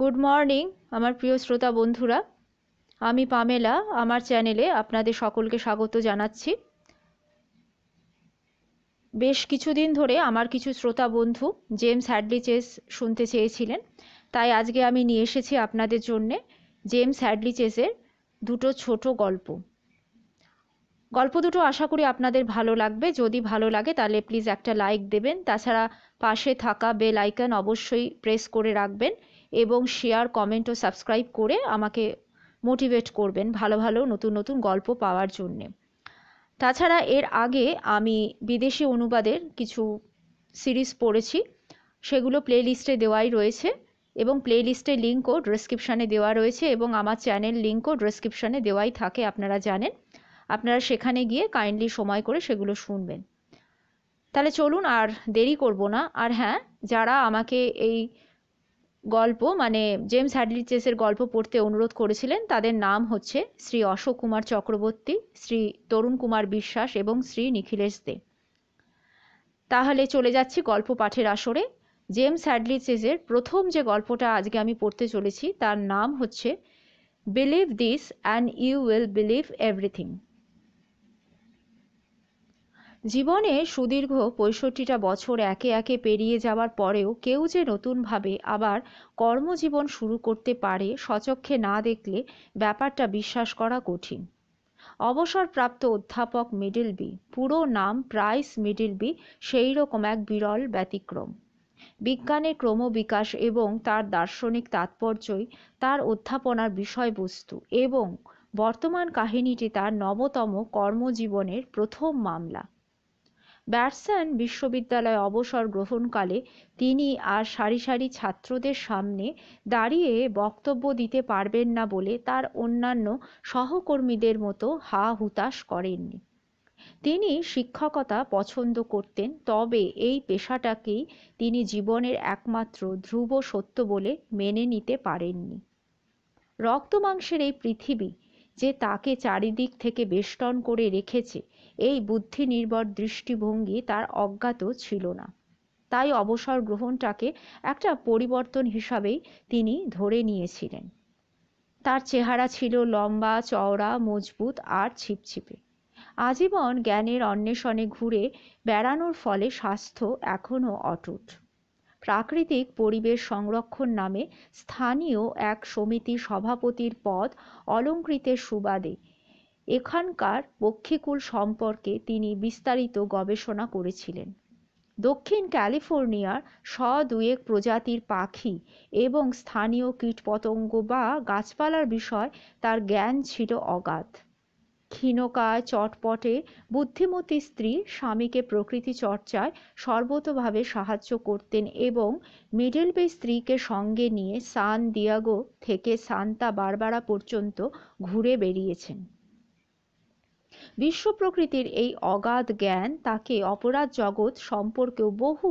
good morning আমার প্রিয় শ্রোতা বন্ধুরা আমি পামেলা আমার চ্যানেলে আপনাদের সকলকে স্বাগত জানাচ্ছি বেশ কিছুদিন ধরে আমার কিছু শ্রোতা বন্ধু জেমস হ্যাডলি চেস শুনতে চেয়েছিলেন তাই আজকে আমি নিয়ে এসেছি আপনাদের জন্যে জেমস হ্যাডলি চেসের দুটো ছোট গল্প গল্প দুটো আশা করি আপনাদের ভালো লাগবে যদি ভালো লাগে তাহলে প্লিজ একটা লাইক দেবেন তাছাড়া পাশে থাকা বেল আইকন অবশ্যই প্রেস করে রাখবেন এবং শেয়ার কমেন্ট ও সাবস্ক্রাইব করে আমাকে মোটিভেট করবেন ভালো ভালো নতুন নতুন গল্প পাওয়ার জন্যে তাছাড়া এর আগে আমি বিদেশি অনুবাদের কিছু সিরিজ পড়েছি সেগুলো প্লে লিস্টে দেওয়াই রয়েছে এবং প্লে লিস্টের লিঙ্কও ডেসক্রিপশানে দেওয়া রয়েছে এবং আমার চ্যানেল লিঙ্কও ডেসক্রিপশানে দেওয়াই থাকে আপনারা জানেন আপনারা সেখানে গিয়ে কাইন্ডলি সময় করে সেগুলো শুনবেন তাহলে চলুন আর দেরি করব না আর হ্যাঁ যারা আমাকে এই গল্প মানে জেমস হ্যাডলি চেসের গল্প পড়তে অনুরোধ করেছিলেন তাদের নাম হচ্ছে শ্রী অশোক কুমার চক্রবর্তী শ্রী তরুণ কুমার বিশ্বাস এবং শ্রী নিখিলেশ দে তাহলে চলে যাচ্ছি গল্প পাঠের আসরে জেমস হ্যাডলি চেসের প্রথম যে গল্পটা আজকে আমি পড়তে চলেছি তার নাম হচ্ছে believe this and you will believe everything জীবনে সুদীর্ঘ পঁয়ষট্টিটা বছর একে একে পেরিয়ে যাওয়ার পরেও কেউ যে নতুনভাবে আবার কর্মজীবন শুরু করতে পারে সচক্ষে না দেখলে ব্যাপারটা বিশ্বাস করা কঠিন অবসরপ্রাপ্ত অধ্যাপক মিডিলবি পুরো নাম প্রাইস মিডিলবি সেই রকম এক বিরল ব্যতিক্রম বিজ্ঞানের ক্রমবিকাশ এবং তার দার্শনিক তাৎপর্যই তার অধ্যাপনার বিষয়বস্তু এবং বর্তমান কাহিনীটি তার নবতম কর্মজীবনের প্রথম মামলা ব্যাটসন বিশ্ববিদ্যালয়ে অবসর গ্রহণকালে তিনি আর সারি সারি ছাত্রদের সামনে দাঁড়িয়ে বক্তব্য দিতে পারবেন না বলে তার অন্যান্য সহকর্মীদের মতো হা হুতাশ করেননি তিনি শিক্ষকতা পছন্দ করতেন তবে এই পেশাটাকেই তিনি জীবনের একমাত্র ধ্রুব সত্য বলে মেনে নিতে পারেননি রক্তমাংসের এই পৃথিবী যে তাকে চারিদিক থেকে বেষ্টন করে রেখেছে এই বুদ্ধিনির্ভর দৃষ্টিভঙ্গি তার অজ্ঞাত ছিল না তাই অবসর গ্রহণটাকে একটা পরিবর্তন হিসাবেই তিনি ধরে নিয়েছিলেন তার চেহারা ছিল লম্বা চওড়া মজবুত আর ছিপছিপে আজীবন জ্ঞানের অন্বেষণে ঘুরে বেড়ানোর ফলে স্বাস্থ্য এখনও অটুট প্রাকৃতিক পরিবেশ সংরক্ষণ নামে স্থানীয় এক সমিতি সভাপতির পদ অলঙ্কৃতের সুবাদে এখানকার পক্ষীকুল সম্পর্কে তিনি বিস্তারিত গবেষণা করেছিলেন দক্ষিণ ক্যালিফোর্নিয়ার স দুয়েক প্রজাতির পাখি এবং স্থানীয় কীটপতঙ্গ বা গাছপালার বিষয় তার জ্ঞান ছিল অগাধ ক্ষীণকায় চটপটে বুদ্ধিমতী স্ত্রী স্বামীকে প্রকৃতি চর্চায় সর্বতোভাবে সাহায্য করতেন এবং বে স্ত্রীকে সঙ্গে নিয়ে সান দিয়াগো থেকে সান্তা বারবারা পর্যন্ত ঘুরে বেড়িয়েছেন বিশ্ব প্রকৃতির এই অগাধ জ্ঞান তাকে অপরাধ জগৎ সম্পর্কেও বহু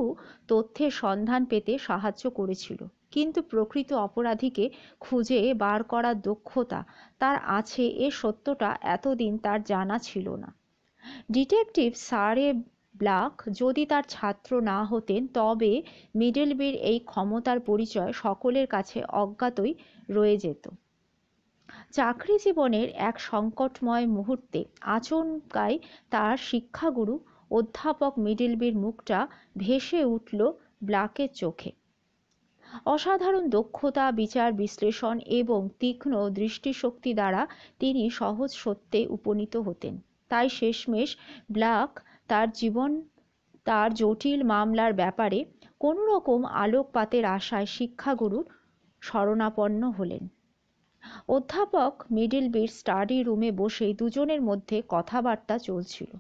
তথ্যের সন্ধান পেতে সাহায্য করেছিল কিন্তু প্রকৃত অপরাধীকে খুঁজে বার করার দক্ষতা তার আছে এ সত্যটা এতদিন তার জানা ছিল না ডিটেকটিভ সারে ব্লাক যদি তার ছাত্র না হতেন তবে মিডেলবির এই ক্ষমতার পরিচয় সকলের কাছে অজ্ঞাতই রয়ে যেত চাকরি জীবনের এক সংকটময় মুহূর্তে আচমকায় তার শিক্ষাগুরু অধ্যাপক মিডিলবির মুখটা ভেসে উঠল ব্ল্যাকের চোখে অসাধারণ দক্ষতা বিচার বিশ্লেষণ এবং তীক্ষ্ণ দৃষ্টিশক্তি দ্বারা তিনি সহজ সত্যে উপনীত হতেন তাই শেষমেশ ব্লাক তার জীবন তার জটিল মামলার ব্যাপারে কোনো রকম আলোকপাতের আশায় শিক্ষাগুরুর শরণাপন্ন হলেন অধ্যাপক বির স্টাডি রুমে বসে দুজনের মধ্যে কথাবার্তা চলছিল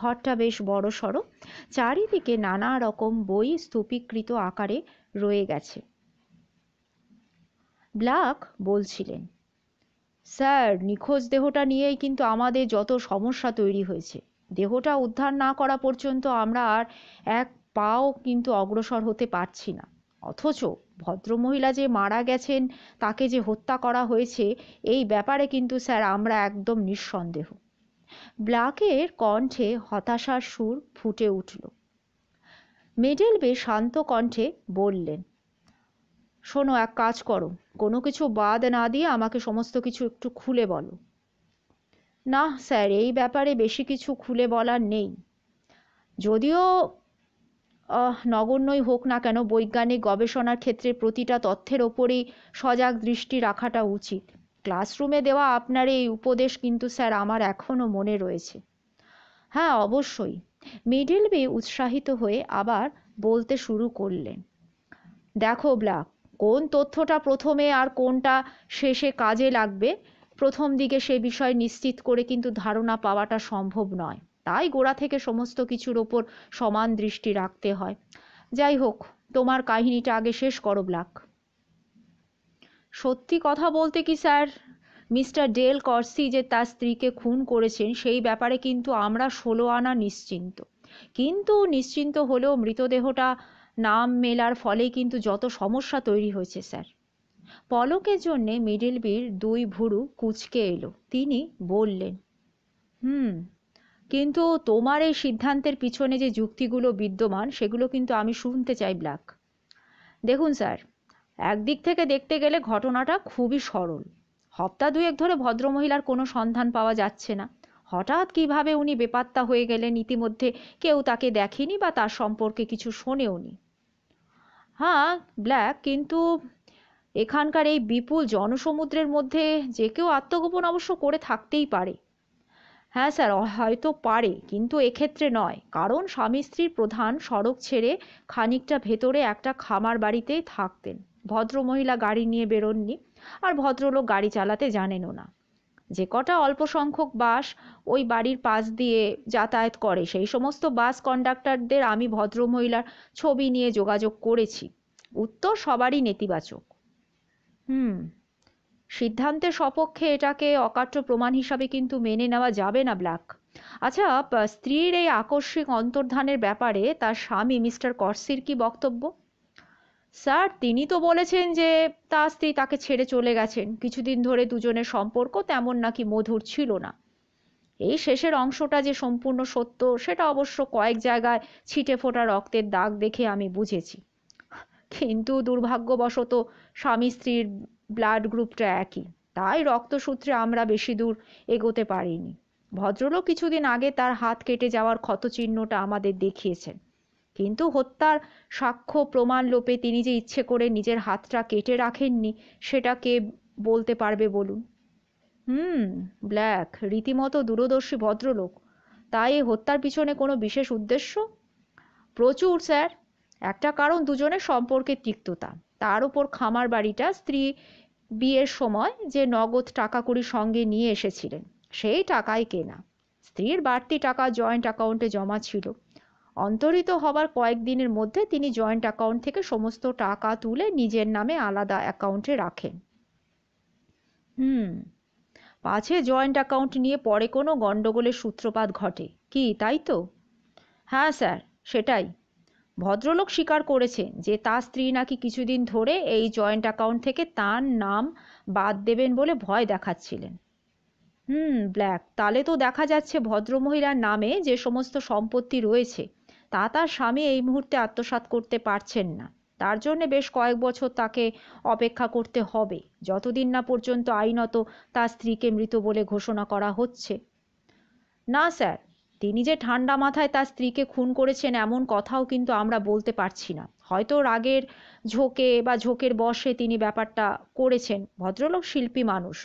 ঘরটা বেশ বড় সড়ো চারিদিকে নানা রকম বই স্তূপীকৃত আকারে রয়ে গেছে ব্ল্যাক বলছিলেন স্যার নিখোঁজ দেহটা নিয়েই কিন্তু আমাদের যত সমস্যা তৈরি হয়েছে দেহটা উদ্ধার না করা পর্যন্ত আমরা আর এক পাও কিন্তু অগ্রসর হতে পারছি না অথচ ভদ্রমহিলা যে মারা গেছেন তাকে যে হত্যা করা হয়েছে এই ব্যাপারে কিন্তু স্যার আমরা একদম নিঃসন্দেহ ব্ল্যাকের কণ্ঠে হতাশার সুর ফুটে উঠল মেডেল বে শান্ত কণ্ঠে বললেন শোনো এক কাজ করো কোনো কিছু বাদ না দিয়ে আমাকে সমস্ত কিছু একটু খুলে বলো না স্যার এই ব্যাপারে বেশি কিছু খুলে বলার নেই যদিও নগণ্যই হোক না কেন বৈজ্ঞানিক গবেষণার ক্ষেত্রে প্রতিটা তথ্যের ওপরেই সজাগ দৃষ্টি রাখাটা উচিত ক্লাসরুমে দেওয়া আপনার এই উপদেশ কিন্তু স্যার আমার এখনও মনে রয়েছে হ্যাঁ অবশ্যই মিডিল বি উৎসাহিত হয়ে আবার বলতে শুরু করলেন দেখো ব্ল্যাক কোন তথ্যটা প্রথমে আর কোনটা শেষে কাজে লাগবে প্রথম দিকে সে বিষয় নিশ্চিত করে কিন্তু ধারণা পাওয়াটা সম্ভব নয় তাই গোড়া থেকে সমস্ত কিছুর ওপর সমান দৃষ্টি রাখতে হয় যাই হোক তোমার কাহিনীটা আগে শেষ করো ব্ল্যাক সত্যি কথা বলতে কি স্যার মিস্টার ডেল করসি যে তার স্ত্রীকে খুন করেছেন সেই ব্যাপারে কিন্তু আমরা ষোলো আনা নিশ্চিন্ত কিন্তু নিশ্চিন্ত হলেও মৃতদেহটা নাম মেলার ফলে কিন্তু যত সমস্যা তৈরি হয়েছে স্যার পলকের জন্যে মিডিলবির দুই ভুরু কুচকে এলো তিনি বললেন হুম কিন্তু তোমার এই সিদ্ধান্তের পিছনে যে যুক্তিগুলো বিদ্যমান সেগুলো কিন্তু আমি শুনতে চাই ব্ল্যাক দেখুন স্যার একদিক থেকে দেখতে গেলে ঘটনাটা খুবই সরল হপ্তা দুয়েক ধরে ভদ্রমহিলার কোনো সন্ধান পাওয়া যাচ্ছে না হঠাৎ কিভাবে উনি বেপাত্তা হয়ে গেলেন ইতিমধ্যে কেউ তাকে দেখেনি বা তার সম্পর্কে কিছু শোনেওনি হ্যাঁ ব্ল্যাক কিন্তু এখানকার এই বিপুল জনসমুদ্রের মধ্যে যে কেউ আত্মগোপন অবশ্য করে থাকতেই পারে হ্যাঁ স্যার হয়তো পারে কিন্তু এক্ষেত্রে নয় কারণ স্বামী স্ত্রীর প্রধান সড়ক ছেড়ে খানিকটা ভেতরে একটা খামার বাড়িতেই থাকতেন ভদ্রমহিলা গাড়ি নিয়ে বেরোননি আর ভদ্রলোক গাড়ি চালাতে জানেনও না যে কটা অল্প সংখ্যক বাস ওই বাড়ির পাশ দিয়ে যাতায়াত করে সেই সমস্ত বাস কন্ডাক্টরদের আমি ভদ্রমহিলার ছবি নিয়ে যোগাযোগ করেছি উত্তর সবারই নেতিবাচক হুম সিদ্ধান্তের সপক্ষে এটাকে অকাট্য প্রমাণ হিসাবে কিন্তু মেনে নেওয়া যাবে না ব্ল্যাক আচ্ছা স্ত্রীর এই আকস্মিক অন্তর্ধানের ব্যাপারে তার স্বামী মিস্টার করসির কি বক্তব্য স্যার তিনি তো বলেছেন যে তার স্ত্রী তাকে ছেড়ে চলে গেছেন কিছুদিন ধরে দুজনের সম্পর্ক তেমন নাকি মধুর ছিল না এই শেষের অংশটা যে সম্পূর্ণ সত্য সেটা অবশ্য কয়েক জায়গায় ছিটে ফোটা রক্তের দাগ দেখে আমি বুঝেছি কিন্তু দুর্ভাগ্যবশত স্বামী স্ত্রীর ব্লাড গ্রুপটা একই তাই রক্তসূত্রে আমরা বেশি দূর এগোতে পারিনি ভদ্রলোক কিছুদিন আগে তার হাত কেটে যাওয়ার ক্ষতচিহ্নটা আমাদের দেখিয়েছেন কিন্তু হত্যার সাক্ষ্য প্রমাণ লোপে তিনি যে ইচ্ছে করে নিজের হাতটা কেটে রাখেননি সেটা কে বলতে পারবে বলুন হুম ব্ল্যাক রীতিমতো দূরদর্শী ভদ্রলোক তাই এই হত্যার পিছনে কোনো বিশেষ উদ্দেশ্য প্রচুর স্যার একটা কারণ দুজনের সম্পর্কে তিক্ততা তার উপর খামার বাড়িটা স্ত্রী বিয়ের সময় যে নগদ টাকা কড়ি সঙ্গে নিয়ে এসেছিলেন সেই টাকায় কেনা স্ত্রীর বাড়তি টাকা জয়েন্ট অ্যাকাউন্টে জমা ছিল অন্তরিত হবার কয়েকদিনের মধ্যে তিনি জয়েন্ট অ্যাকাউন্ট থেকে সমস্ত টাকা তুলে নিজের নামে আলাদা অ্যাকাউন্টে রাখেন হুম পাছে জয়েন্ট অ্যাকাউন্ট নিয়ে পরে কোনো গণ্ডগোলের সূত্রপাত ঘটে কি তাই তো হ্যাঁ স্যার সেটাই ভদ্রলোক স্বীকার করেছেন যে তার স্ত্রী নাকি কিছুদিন ধরে এই জয়েন্ট অ্যাকাউন্ট থেকে তার নাম বাদ দেবেন বলে ভয় দেখাচ্ছিলেন হুম ব্ল্যাক তাহলে তো দেখা যাচ্ছে ভদ্রমহিলার নামে যে সমস্ত সম্পত্তি রয়েছে তা তার স্বামী এই মুহূর্তে আত্মসাৎ করতে পারছেন না তার জন্য বেশ কয়েক বছর তাকে অপেক্ষা করতে হবে যতদিন না পর্যন্ত আইনত তার স্ত্রীকে মৃত বলে ঘোষণা করা হচ্ছে না স্যার তিনি যে ঠান্ডা মাথায় তার স্ত্রীকে খুন করেছেন এমন কথাও কিন্তু আমরা বলতে পারছি না হয়তো রাগের ঝোঁকে বা ঝোঁকের বশে তিনি ব্যাপারটা করেছেন ভদ্রলোক শিল্পী মানুষ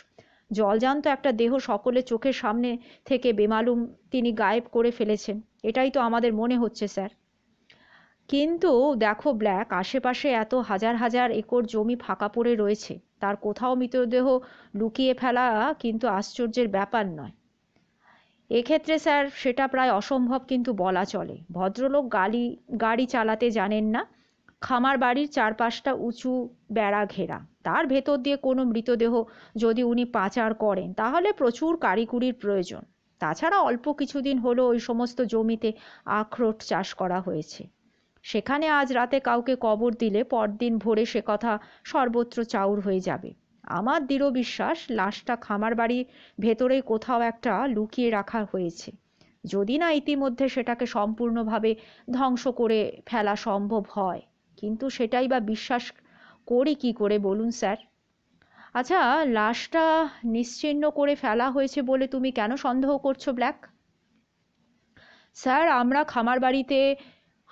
তো একটা দেহ সকলের চোখের সামনে থেকে বেমালুম তিনি গায়েব করে ফেলেছেন এটাই তো আমাদের মনে হচ্ছে স্যার কিন্তু দেখো ব্ল্যাক আশেপাশে এত হাজার হাজার একর জমি ফাঁকা পড়ে রয়েছে তার কোথাও মৃতদেহ লুকিয়ে ফেলা কিন্তু আশ্চর্যের ব্যাপার নয় এক্ষেত্রে স্যার সেটা প্রায় অসম্ভব কিন্তু বলা চলে ভদ্রলোক গালি গাড়ি চালাতে জানেন না খামার বাড়ির চারপাশটা উঁচু বেড়া ঘেরা তার ভেতর দিয়ে কোনো মৃতদেহ যদি উনি পাচার করেন তাহলে প্রচুর কারিকুরির প্রয়োজন তাছাড়া অল্প কিছুদিন হলো ওই সমস্ত জমিতে আখরোট চাষ করা হয়েছে সেখানে আজ রাতে কাউকে কবর দিলে পরদিন ভোরে সে কথা সর্বত্র চাউর হয়ে যাবে আমার দৃঢ় বিশ্বাস লাশটা খামার বাড়ির ভেতরে কোথাও একটা লুকিয়ে রাখা হয়েছে যদি না ইতিমধ্যে সেটাকে সম্পূর্ণভাবে ধ্বংস করে ফেলা সম্ভব হয় কিন্তু সেটাই বা বিশ্বাস করি কি করে বলুন স্যার আচ্ছা লাশটা নিশ্চিহ্ন করে ফেলা হয়েছে বলে তুমি কেন সন্দেহ করছো ব্ল্যাক স্যার আমরা খামার বাড়িতে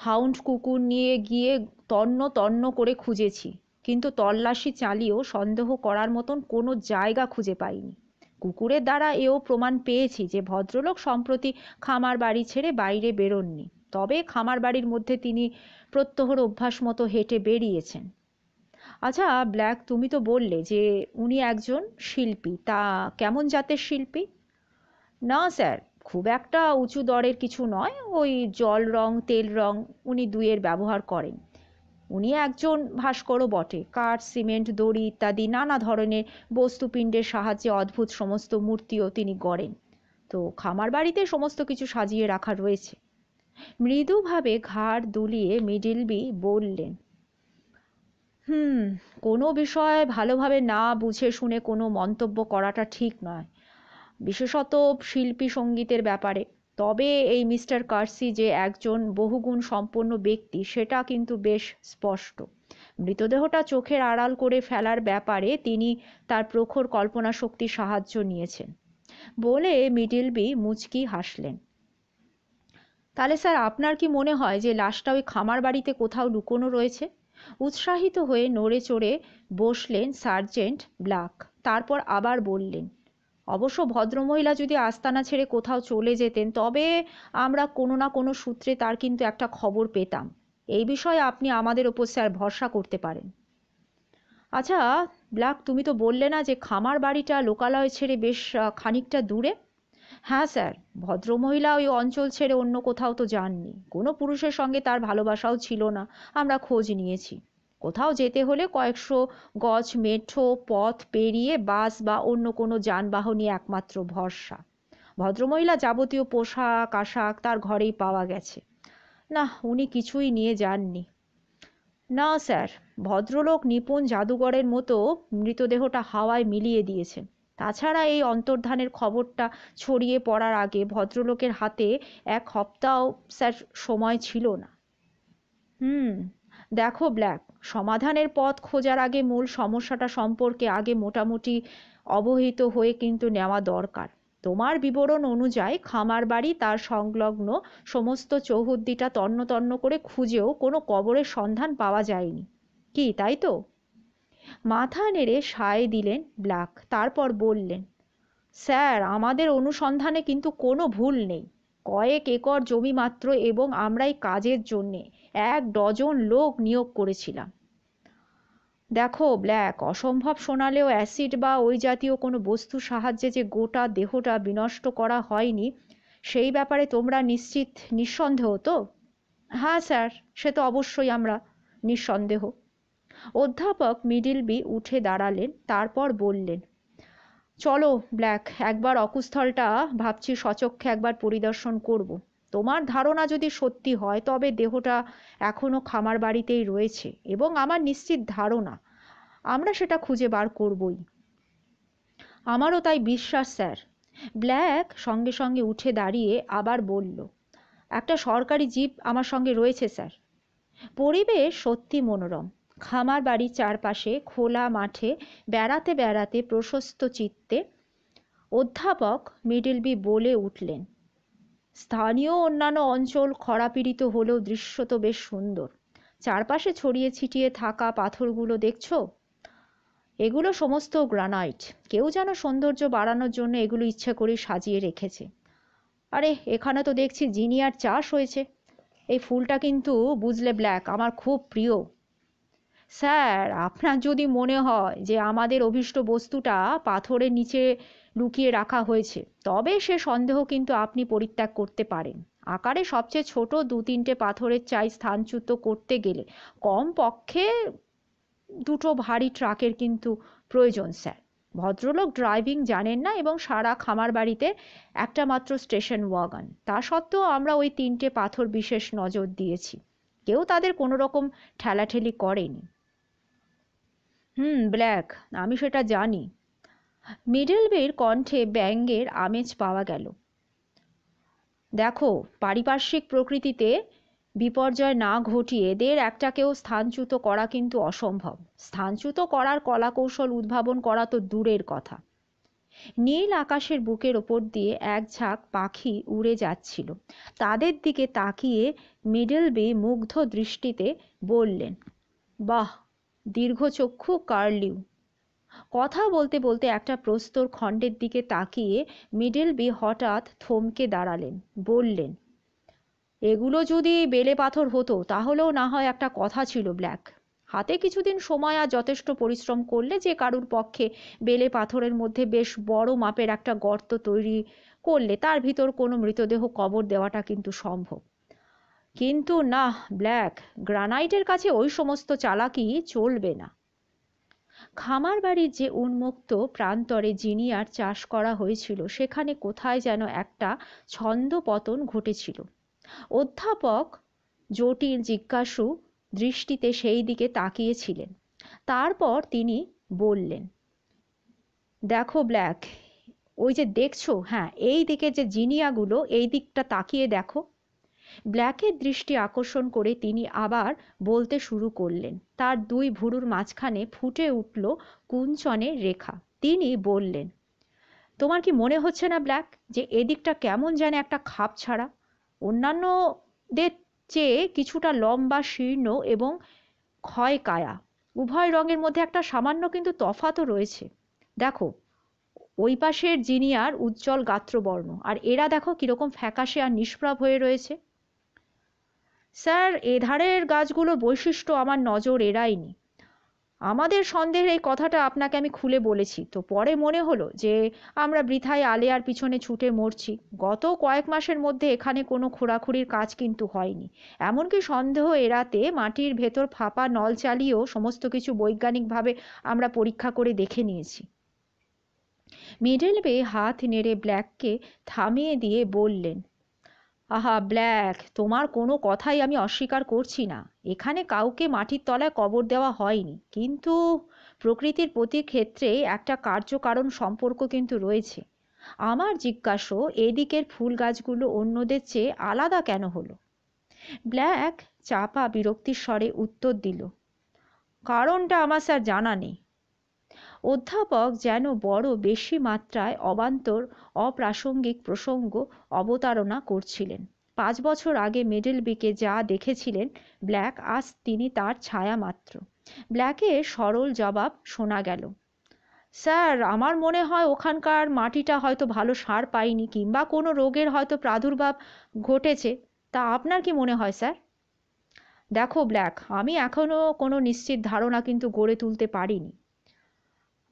হাউন্ড কুকুর নিয়ে গিয়ে তন্ন তন্ন করে খুঁজেছি কিন্তু তল্লাশি চালিয়েও সন্দেহ করার মতন কোনো জায়গা খুঁজে পাইনি কুকুরের দ্বারা এও প্রমাণ পেয়েছি যে ভদ্রলোক সম্প্রতি খামার বাড়ি ছেড়ে বাইরে বেরোননি তবে খামার বাড়ির মধ্যে তিনি প্রত্যহর অভ্যাস মতো হেঁটে বেরিয়েছেন আচ্ছা ব্ল্যাক তুমি তো বললে যে উনি একজন শিল্পী তা কেমন জাতের শিল্পী না স্যার খুব একটা উঁচু দরের কিছু নয় ওই জল রং তেল রং উনি দুইয়ের ব্যবহার করেন উনি একজন ভাস্করও বটে কাঠ সিমেন্ট দড়ি ইত্যাদি নানা ধরনের বস্তুপিণ্ডের সাহায্যে অদ্ভুত সমস্ত মূর্তিও তিনি গড়েন তো খামার বাড়িতে সমস্ত কিছু সাজিয়ে রাখা রয়েছে মৃদুভাবে ঘাড় দুলিয়ে মিডিলবি বললেন হুম কোনো বিষয় ভালোভাবে না বুঝে শুনে কোনো মন্তব্য করাটা ঠিক নয় বিশেষত শিল্পী সঙ্গীতের ব্যাপারে তবে এই মিস্টার কার্সি যে একজন বহুগুণ সম্পন্ন ব্যক্তি সেটা কিন্তু বেশ স্পষ্ট মৃতদেহটা চোখের আড়াল করে ফেলার ব্যাপারে তিনি তার প্রখর কল্পনা শক্তি সাহায্য নিয়েছেন বলে মিডিলবি মুচকি হাসলেন তাহলে স্যার আপনার কি মনে হয় যে লাশটা ওই খামার বাড়িতে কোথাও লুকোনো রয়েছে উৎসাহিত হয়ে নড়ে চড়ে বসলেন সার্জেন্ট ব্ল্যাক তারপর আবার বললেন অবশ্য ভদ্রমহিলা যদি আস্তানা ছেড়ে কোথাও চলে যেতেন তবে আমরা কোনো না কোনো সূত্রে তার কিন্তু একটা খবর পেতাম এই বিষয়ে আপনি আমাদের ওপর স্যার ভরসা করতে পারেন আচ্ছা ব্ল্যাক তুমি তো বললে না যে খামার বাড়িটা লোকালয় ছেড়ে বেশ খানিকটা দূরে হ্যাঁ স্যার ভদ্রমহিলা ওই অঞ্চল ছেড়ে অন্য কোথাও তো যাননি কোনো পুরুষের সঙ্গে তার ভালোবাসাও ছিল না আমরা খোঁজ নিয়েছি কোথাও যেতে হলে কয়েকশো গজ মেঠো পথ পেরিয়ে বাস বা অন্য কোনো যানবাহনই একমাত্র ভরসা ভদ্রমহিলা যাবতীয় পোশাক আশাক তার ঘরেই পাওয়া গেছে না উনি কিছুই নিয়ে যাননি না স্যার ভদ্রলোক নিপুণ জাদুঘরের মতো মৃতদেহটা হাওয়ায় মিলিয়ে দিয়েছেন তাছাড়া এই অন্তর্ধানের খবরটা ছড়িয়ে পড়ার আগে ভদ্রলোকের হাতে এক হপ্তাও স্যার সময় ছিল না হুম দেখো ব্ল্যাক সমাধানের পথ খোঁজার আগে মূল সমস্যাটা সম্পর্কে আগে মোটামুটি অবহিত হয়ে কিন্তু নেওয়া দরকার তোমার বিবরণ অনুযায়ী খামার বাড়ি তার সংলগ্ন সমস্ত চৌহদ্দিটা তন্ন তন্ন করে খুঁজেও কোনো কবরের সন্ধান পাওয়া যায়নি কি তাই তো মাথা নেড়ে সায় দিলেন ব্ল্যাক তারপর বললেন স্যার আমাদের অনুসন্ধানে কিন্তু কোনো ভুল নেই কয়েক একর জমি মাত্র এবং আমরাই কাজের জন্যে এক ডজন লোক নিয়োগ করেছিলাম দেখো ব্ল্যাক অসম্ভব শোনালেও অ্যাসিড বা ওই জাতীয় কোনো বস্তু সাহায্যে যে গোটা দেহটা বিনষ্ট করা হয়নি সেই ব্যাপারে তোমরা নিশ্চিত নিঃসন্দেহ তো হ্যাঁ স্যার সে তো অবশ্যই আমরা নিঃসন্দেহ অধ্যাপক মিডিলবি উঠে দাঁড়ালেন তারপর বললেন চলো ব্ল্যাক একবার অকুস্থলটা ভাবছি সচক্ষে একবার পরিদর্শন করব তোমার ধারণা যদি সত্যি হয় তবে দেহটা এখনও খামার বাড়িতেই রয়েছে এবং আমার নিশ্চিত ধারণা আমরা সেটা খুঁজে বার করবই আমারও তাই বিশ্বাস স্যার ব্ল্যাক সঙ্গে সঙ্গে উঠে দাঁড়িয়ে আবার বলল একটা সরকারি জীব আমার সঙ্গে রয়েছে স্যার পরিবেশ সত্যি মনোরম খামার বাড়ির চারপাশে খোলা মাঠে বেড়াতে বেড়াতে প্রশস্ত চিত্তে অধ্যাপক মিডিলবি বলে উঠলেন স্থানীয় অন্যান্য অঞ্চল খরাপীড়িত হলেও দৃশ্য তো বেশ সুন্দর চারপাশে ছড়িয়ে ছিটিয়ে থাকা পাথরগুলো দেখছো এগুলো সমস্ত গ্রানাইট কেউ যেন সৌন্দর্য বাড়ানোর জন্য এগুলো ইচ্ছে করে সাজিয়ে রেখেছে আরে এখানে তো দেখছি জিনিয়ার চাষ হয়েছে এই ফুলটা কিন্তু বুঝলে ব্ল্যাক আমার খুব প্রিয় স্যার আপনার যদি মনে হয় যে আমাদের অভীষ্ট বস্তুটা পাথরের নিচে লুকিয়ে রাখা হয়েছে তবে সে সন্দেহ কিন্তু আপনি পরিত্যাগ করতে পারেন আকারে সবচেয়ে ছোট দু তিনটে পাথরের চাই স্থানচ্যুত করতে গেলে কম পক্ষে দুটো ভারী ট্রাকের কিন্তু প্রয়োজন স্যার ভদ্রলোক ড্রাইভিং জানেন না এবং সারা খামার বাড়িতে একটা মাত্র স্টেশন ওয়াগান তা সত্ত্বেও আমরা ওই তিনটে পাথর বিশেষ নজর দিয়েছি কেউ তাদের কোনো রকম ঠেলাঠেলি করেনি হুম ব্ল্যাক আমি সেটা জানি মিডলবের কণ্ঠে ব্যাঙ্গের আমেজ পাওয়া গেল দেখো পারিপার্শ্বিক প্রকৃতিতে বিপর্যয় না ঘটিয়ে এদের একটাকেও স্থানচ্যুত করা কিন্তু অসম্ভব স্থানচ্যুত করার কলাকৌশল উদ্ভাবন করা তো দূরের কথা নীল আকাশের বুকের ওপর দিয়ে এক ঝাঁক পাখি উড়ে যাচ্ছিল তাদের দিকে তাকিয়ে মিডলবি মুগ্ধ দৃষ্টিতে বললেন বাহ দীর্ঘ চক্ষু কার্লিউ কথা বলতে বলতে একটা প্রস্তর খণ্ডের দিকে তাকিয়ে বি হঠাৎ থমকে দাঁড়ালেন বললেন এগুলো যদি বেলে পাথর হতো তাহলেও না হয় একটা কথা ছিল ব্ল্যাক হাতে কিছুদিন সময় আর যথেষ্ট পরিশ্রম করলে যে কারুর পক্ষে বেলে পাথরের মধ্যে বেশ বড় মাপের একটা গর্ত তৈরি করলে তার ভিতর কোনো মৃতদেহ কবর দেওয়াটা কিন্তু সম্ভব কিন্তু না ব্ল্যাক গ্রানাইটের কাছে ওই সমস্ত চালাকি চলবে না খামার বাড়ির যে উন্মুক্ত প্রান্তরে জিনিয়ার চাষ করা হয়েছিল সেখানে কোথায় যেন একটা ছন্দ পতন ঘটেছিল অধ্যাপক জটিল জিজ্ঞাসু দৃষ্টিতে সেই দিকে তাকিয়েছিলেন তারপর তিনি বললেন দেখো ব্ল্যাক ওই যে দেখছো হ্যাঁ এই দিকে যে জিনিয়াগুলো এই দিকটা তাকিয়ে দেখো ব্ল্যাকের দৃষ্টি আকর্ষণ করে তিনি আবার বলতে শুরু করলেন তার দুই ভুরুর মাঝখানে ফুটে উঠল কুঞ্চনের রেখা তিনি বললেন তোমার কি মনে হচ্ছে না ব্ল্যাক যে এদিকটা কেমন যেন একটা খাপ ছাড়া অন্যান্যদের চেয়ে কিছুটা লম্বা শীর্ণ এবং ক্ষয় কায়া উভয় রঙের মধ্যে একটা সামান্য কিন্তু তফাতও রয়েছে দেখো ওই পাশের জিনিয়ার উজ্জ্বল গাত্রবর্ণ আর এরা দেখো কীরকম ফ্যাকাশে আর নিষ্প্রাপ হয়ে রয়েছে স্যার এধারের গাছগুলোর বৈশিষ্ট্য আমার নজর এড়ায়নি আমাদের সন্দেহের এই কথাটা আপনাকে আমি খুলে বলেছি তো পরে মনে হলো যে আমরা বৃথায় আলেয়ার পিছনে ছুটে মরছি গত কয়েক মাসের মধ্যে এখানে কোনো খোঁড়াখুড়ির কাজ কিন্তু হয়নি এমনকি সন্দেহ এড়াতে মাটির ভেতর ফাঁপা নল চালিয়েও সমস্ত কিছু বৈজ্ঞানিকভাবে আমরা পরীক্ষা করে দেখে নিয়েছি মিডেল বে হাত নেড়ে ব্ল্যাককে থামিয়ে দিয়ে বললেন আহা ব্ল্যাক তোমার কোনো কথাই আমি অস্বীকার করছি না এখানে কাউকে মাটির তলায় কবর দেওয়া হয়নি কিন্তু প্রকৃতির প্রতি ক্ষেত্রে একটা কার্যকারণ সম্পর্ক কিন্তু রয়েছে আমার জিজ্ঞাসা এদিকের ফুল গাছগুলো অন্যদের চেয়ে আলাদা কেন হলো ব্ল্যাক চাপা বিরক্তির স্বরে উত্তর দিল কারণটা আমার স্যার জানা নেই অধ্যাপক যেন বড় বেশি মাত্রায় অবান্তর অপ্রাসঙ্গিক প্রসঙ্গ অবতারণা করছিলেন পাঁচ বছর আগে বিকে যা দেখেছিলেন ব্ল্যাক আজ তিনি তার ছায়া মাত্র ব্ল্যাকে সরল জবাব শোনা গেল স্যার আমার মনে হয় ওখানকার মাটিটা হয়তো ভালো সার পায়নি কিংবা কোনো রোগের হয়তো প্রাদুর্ভাব ঘটেছে তা আপনার কি মনে হয় স্যার দেখো ব্ল্যাক আমি এখনও কোনো নিশ্চিত ধারণা কিন্তু গড়ে তুলতে পারিনি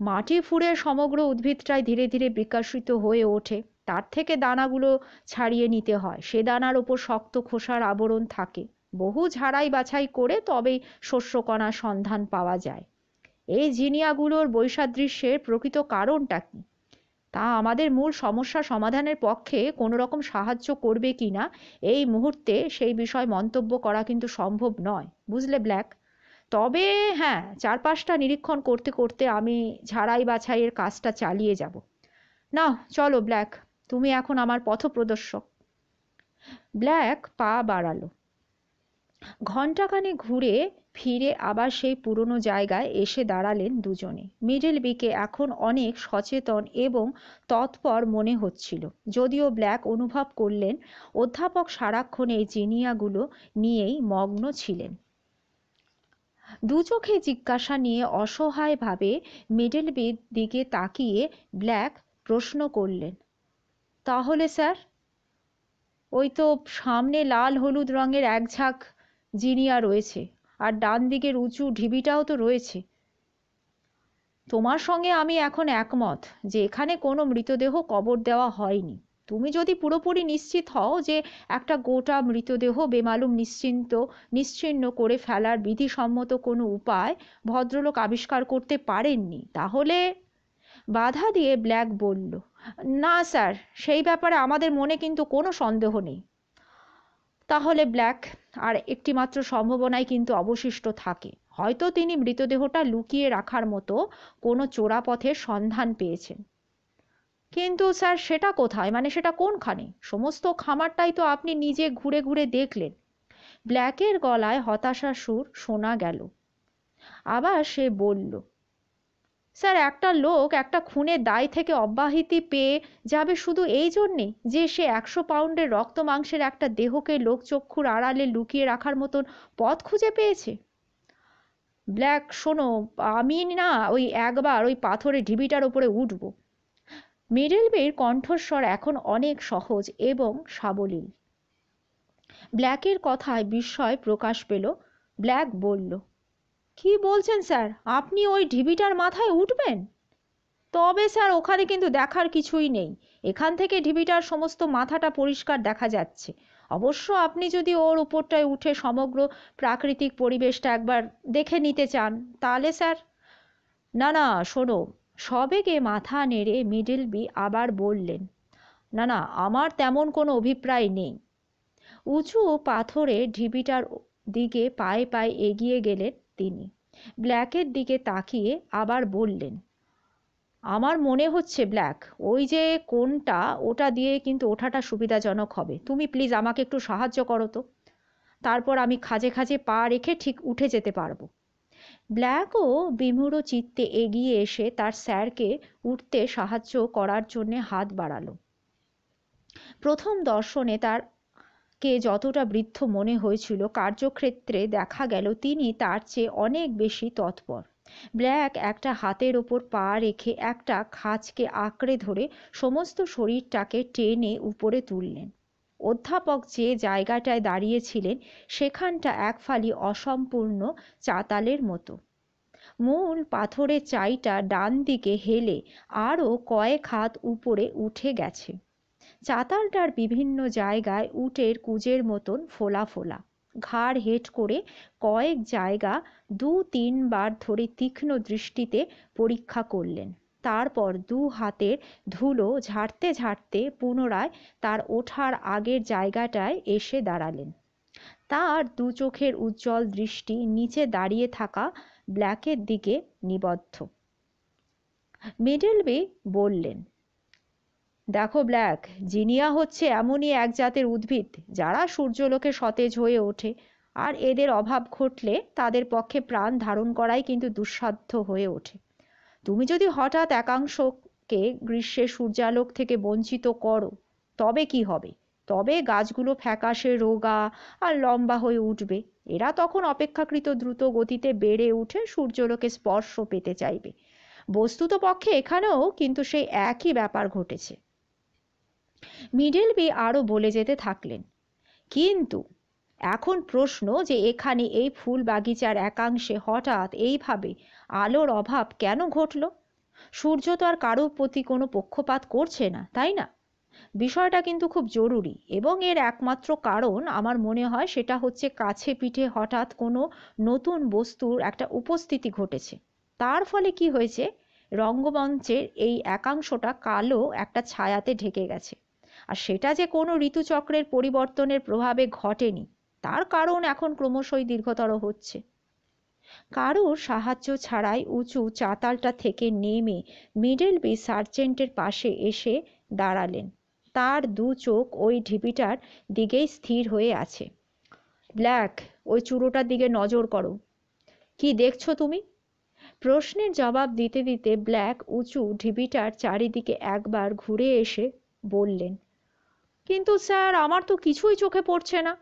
মাটি ফুঁড়ে সমগ্র উদ্ভিদটাই ধীরে ধীরে বিকাশিত হয়ে ওঠে তার থেকে দানাগুলো ছাড়িয়ে নিতে হয় সে দানার ওপর শক্ত খোসার আবরণ থাকে বহু ঝাড়াই বাছাই করে তবেই শস্যকণার সন্ধান পাওয়া যায় এই জিনিয়াগুলোর বৈসাদৃশ্যের প্রকৃত কারণটা কি তা আমাদের মূল সমস্যা সমাধানের পক্ষে কোনো রকম সাহায্য করবে কি না এই মুহূর্তে সেই বিষয় মন্তব্য করা কিন্তু সম্ভব নয় বুঝলে ব্ল্যাক তবে হ্যাঁ চারপাশটা নিরীক্ষণ করতে করতে আমি ঝাড়াই বাছাইয়ের কাজটা চালিয়ে যাব নাও চলো ব্ল্যাক তুমি এখন আমার পথপ্রদর্শক ব্ল্যাক পা বাড়ালো ঘণ্টাখানে ঘুরে ফিরে আবার সেই পুরনো জায়গায় এসে দাঁড়ালেন দুজনে মিডল বিকে এখন অনেক সচেতন এবং তৎপর মনে হচ্ছিল যদিও ব্ল্যাক অনুভব করলেন অধ্যাপক সারাক্ষণ এই জিনিয়াগুলো নিয়েই মগ্ন ছিলেন দুচোখে জিজ্ঞাসা নিয়ে অসহায়ভাবে মিডলবির দিকে তাকিয়ে ব্ল্যাক প্রশ্ন করলেন তাহলে স্যার ওই তো সামনে লাল হলুদ রঙের এক ঝাঁক জিনিয়া রয়েছে আর ডান দিকের উঁচু ঢিবিটাও তো রয়েছে তোমার সঙ্গে আমি এখন একমত যে এখানে কোনো মৃতদেহ কবর দেওয়া হয়নি তুমি যদি পুরোপুরি নিশ্চিত হও যে একটা গোটা মৃতদেহ বেমালুম নিশ্চিন্ত নিশ্চিন্ন করে ফেলার বিধিসম্মত কোনো উপায় ভদ্রলোক আবিষ্কার করতে পারেননি তাহলে বাধা দিয়ে ব্ল্যাক বলল না স্যার সেই ব্যাপারে আমাদের মনে কিন্তু কোনো সন্দেহ নেই তাহলে ব্ল্যাক আর একটিমাত্র সম্ভাবনাই কিন্তু অবশিষ্ট থাকে হয়তো তিনি মৃতদেহটা লুকিয়ে রাখার মতো কোনো চোরাপথের সন্ধান পেয়েছেন কিন্তু স্যার সেটা কোথায় মানে সেটা কোনখানে সমস্ত খামারটাই তো আপনি নিজে ঘুরে ঘুরে দেখলেন ব্ল্যাকের গলায় হতাশা সুর শোনা গেল আবার সে বলল স্যার একটা লোক একটা খুনের দায় থেকে অব্যাহিতি পেয়ে যাবে শুধু এই জন্যে যে সে একশো পাউন্ডের রক্ত মাংসের একটা দেহকে লোকচক্ষুর আড়ালে লুকিয়ে রাখার মতন পথ খুঁজে পেয়েছে ব্ল্যাক শোনো আমি না ওই একবার ওই পাথরের ঢিবিটার ওপরে উঠবো মিডলবের কণ্ঠস্বর এখন অনেক সহজ এবং সাবলীল ব্ল্যাকের কথায় বিস্ময় প্রকাশ পেল ব্ল্যাক বলল কি বলছেন স্যার আপনি ওই ঢিবিটার মাথায় উঠবেন তবে স্যার ওখানে কিন্তু দেখার কিছুই নেই এখান থেকে ঢিবিটার সমস্ত মাথাটা পরিষ্কার দেখা যাচ্ছে অবশ্য আপনি যদি ওর উপরটায় উঠে সমগ্র প্রাকৃতিক পরিবেশটা একবার দেখে নিতে চান তাহলে স্যার না না শোনো সবেগে মাথা নেড়ে বি আবার বললেন না না আমার তেমন কোনো অভিপ্রায় নেই উঁচু পাথরে ঢিবিটার দিকে পায়ে পায়ে এগিয়ে গেলেন তিনি ব্ল্যাকের দিকে তাকিয়ে আবার বললেন আমার মনে হচ্ছে ব্ল্যাক ওই যে কোনটা ওটা দিয়ে কিন্তু ওঠাটা সুবিধাজনক হবে তুমি প্লিজ আমাকে একটু সাহায্য করো তো তারপর আমি খাজে খাজে পা রেখে ঠিক উঠে যেতে পারবো ব্ল্যাকও বিমূঢ় চিত্তে এগিয়ে এসে তার স্যারকে উঠতে সাহায্য করার জন্যে হাত বাড়ালো প্রথম দর্শনে তার কে যতটা বৃদ্ধ মনে হয়েছিল কার্যক্ষেত্রে দেখা গেল তিনি তার চেয়ে অনেক বেশি তৎপর ব্ল্যাক একটা হাতের ওপর পা রেখে একটা খাঁচকে আঁকড়ে ধরে সমস্ত শরীরটাকে টেনে উপরে তুললেন অধ্যাপক যে জায়গাটায় দাঁড়িয়েছিলেন সেখানটা এক ফালি অসম্পূর্ণ চাতালের মতো মূল পাথরের চাইটা ডান দিকে হেলে আরও কয়েক হাত উপরে উঠে গেছে চাতালটার বিভিন্ন জায়গায় উটের কুজের মতন ফোলা ফোলা ঘাড় হেট করে কয়েক জায়গা দু তিনবার ধরে তীক্ষ্ণ দৃষ্টিতে পরীক্ষা করলেন তারপর দু হাতের ধুলো ঝাড়তে ঝাড়তে পুনরায় তার ওঠার আগের জায়গাটায় এসে দাঁড়ালেন তার দু চোখের উজ্জ্বল দৃষ্টি নিচে দাঁড়িয়ে থাকা ব্ল্যাকের দিকে নিবদ্ধ মিডেলবে বললেন দেখো ব্ল্যাক জিনিয়া হচ্ছে এমনই এক জাতের উদ্ভিদ যারা সূর্যলোকে সতেজ হয়ে ওঠে আর এদের অভাব ঘটলে তাদের পক্ষে প্রাণ ধারণ করাই কিন্তু দুঃসাধ্য হয়ে ওঠে তুমি যদি হঠাৎ একাংশকে গ্রীষ্মের সূর্যালোক থেকে বঞ্চিত করো তবে কি হবে তবে গাছগুলো ফ্যাকাশে রোগা আর লম্বা হয়ে উঠবে এরা তখন অপেক্ষাকৃত দ্রুত গতিতে বেড়ে উঠে সূর্যলোকে স্পর্শ পেতে চাইবে বস্তুত পক্ষে এখানেও কিন্তু সেই একই ব্যাপার ঘটেছে মিডেলবি আরও বলে যেতে থাকলেন কিন্তু এখন প্রশ্ন যে এখানে এই ফুল বাগিচার একাংশে হঠাৎ এইভাবে আলোর অভাব কেন ঘটল সূর্য তো আর কারো প্রতি কোনো পক্ষপাত করছে না তাই না বিষয়টা কিন্তু খুব জরুরি এবং এর একমাত্র কারণ আমার মনে হয় সেটা হচ্ছে কাছে পিঠে হঠাৎ কোনো নতুন বস্তুর একটা উপস্থিতি ঘটেছে তার ফলে কি হয়েছে রঙ্গমঞ্চের এই একাংশটা কালো একটা ছায়াতে ঢেকে গেছে আর সেটা যে কোনো ঋতুচক্রের পরিবর্তনের প্রভাবে ঘটেনি তার কারণ এখন ক্রমশই দীর্ঘতর হচ্ছে কারোর সাহায্য ছাড়াই উঁচু চাতালটা থেকে নেমে মিডল বি সার্জেন্টের পাশে এসে দাঁড়ালেন তার দু চোখ ওই ঢিপিটার দিকেই স্থির হয়ে আছে ব্ল্যাক ওই চূড়োটার দিকে নজর করো কি দেখছো তুমি প্রশ্নের জবাব দিতে দিতে ব্ল্যাক উঁচু ঢিবিটার চারিদিকে একবার ঘুরে এসে বললেন কিন্তু স্যার আমার তো কিছুই চোখে পড়ছে না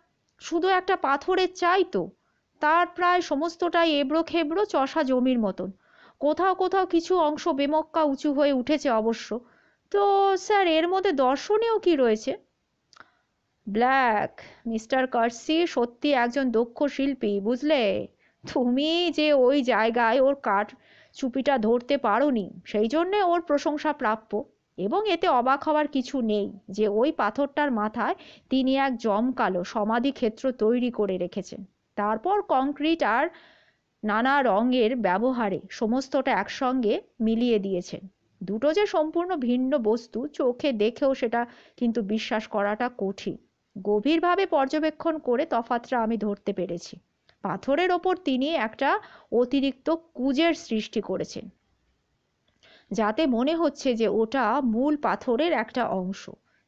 শুধু একটা পাথরের চাই তো তার প্রায় সমস্তটাই এবড়ো খেবড়ো চষা জমির মতন কোথাও কোথাও কিছু অংশ বেমক্কা উঁচু হয়ে উঠেছে অবশ্য তো স্যার এর মধ্যে দর্শনীয় কি রয়েছে ব্ল্যাক মিস্টার কার্সি সত্যি একজন দক্ষ শিল্পী বুঝলে তুমি যে ওই জায়গায় ওর কাঠ চুপিটা ধরতে নি সেই জন্যে ওর প্রশংসা প্রাপ্য এবং এতে অবাক হওয়ার কিছু নেই যে ওই পাথরটার মাথায় তিনি এক জমকালো সমাধিক্ষেত্র তৈরি করে রেখেছেন তারপর কংক্রিট আর নানা রঙের ব্যবহারে সমস্তটা একসঙ্গে মিলিয়ে দিয়েছেন দুটো যে সম্পূর্ণ ভিন্ন বস্তু চোখে দেখেও সেটা কিন্তু বিশ্বাস করাটা কঠিন গভীরভাবে পর্যবেক্ষণ করে তফাতটা আমি ধরতে পেরেছি পাথরের ওপর তিনি একটা অতিরিক্ত কুজের সৃষ্টি করেছেন যাতে মনে হচ্ছে যে ওটা মূল পাথরের একটা অংশ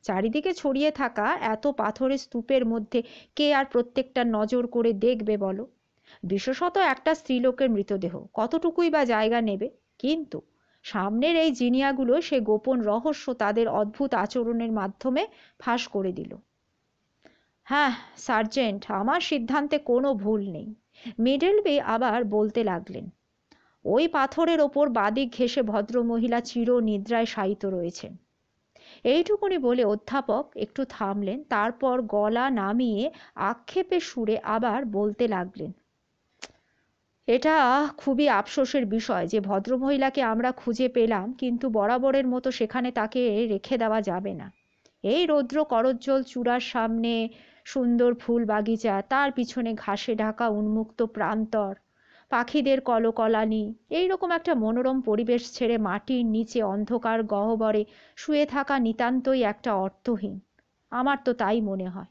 চারিদিকে ছড়িয়ে থাকা এত পাথরের স্তূপের মধ্যে কে আর প্রত্যেকটা নজর করে দেখবে বলো বিশেষত একটা স্ত্রীলোকের মৃতদেহ কতটুকুই বা জায়গা নেবে কিন্তু সামনের এই জিনিয়াগুলো সে গোপন রহস্য তাদের অদ্ভুত আচরণের মাধ্যমে ফাঁস করে দিল হ্যাঁ সার্জেন্ট আমার সিদ্ধান্তে কোনো ভুল নেই মিডলবি আবার বলতে লাগলেন ওই পাথরের ওপর বাদিক ঘেসে ভদ্রমহিলা চির নিদ্রায় শায়িত রয়েছেন এইটুকুনি বলে অধ্যাপক একটু থামলেন তারপর গলা নামিয়ে আক্ষেপে সুরে আবার বলতে লাগলেন এটা খুবই আফসোসের বিষয় যে ভদ্রমহিলাকে আমরা খুঁজে পেলাম কিন্তু বরাবরের মতো সেখানে তাকে রেখে দেওয়া যাবে না এই রৌদ্র করজ্জ্বল চূড়ার সামনে সুন্দর ফুল বাগিচা তার পিছনে ঘাসে ঢাকা উন্মুক্ত প্রান্তর পাখিদের কলকলানি এই রকম একটা মনোরম পরিবেশ ছেড়ে মাটির নিচে অন্ধকার গহ্বরে শুয়ে থাকা নিতান্তই একটা অর্থহীন আমার তো তাই মনে হয়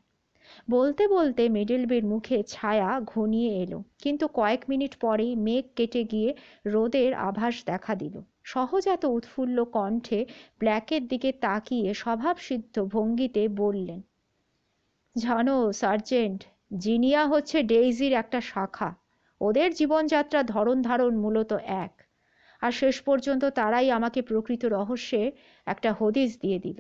বলতে বলতে মিডিলবির মুখে ছায়া ঘনিয়ে এলো কিন্তু কয়েক মিনিট পরেই মেঘ কেটে গিয়ে রোদের আভাস দেখা দিল সহজাত উৎফুল্ল কণ্ঠে ব্ল্যাকের দিকে তাকিয়ে স্বভাবসিদ্ধ ভঙ্গিতে বললেন জানো সার্জেন্ট জিনিয়া হচ্ছে ডেইজির একটা শাখা ওদের জীবনযাত্রা ধরন ধারণ মূলত এক আর শেষ পর্যন্ত তারাই আমাকে প্রকৃত রহস্যে একটা হদিস দিয়ে দিল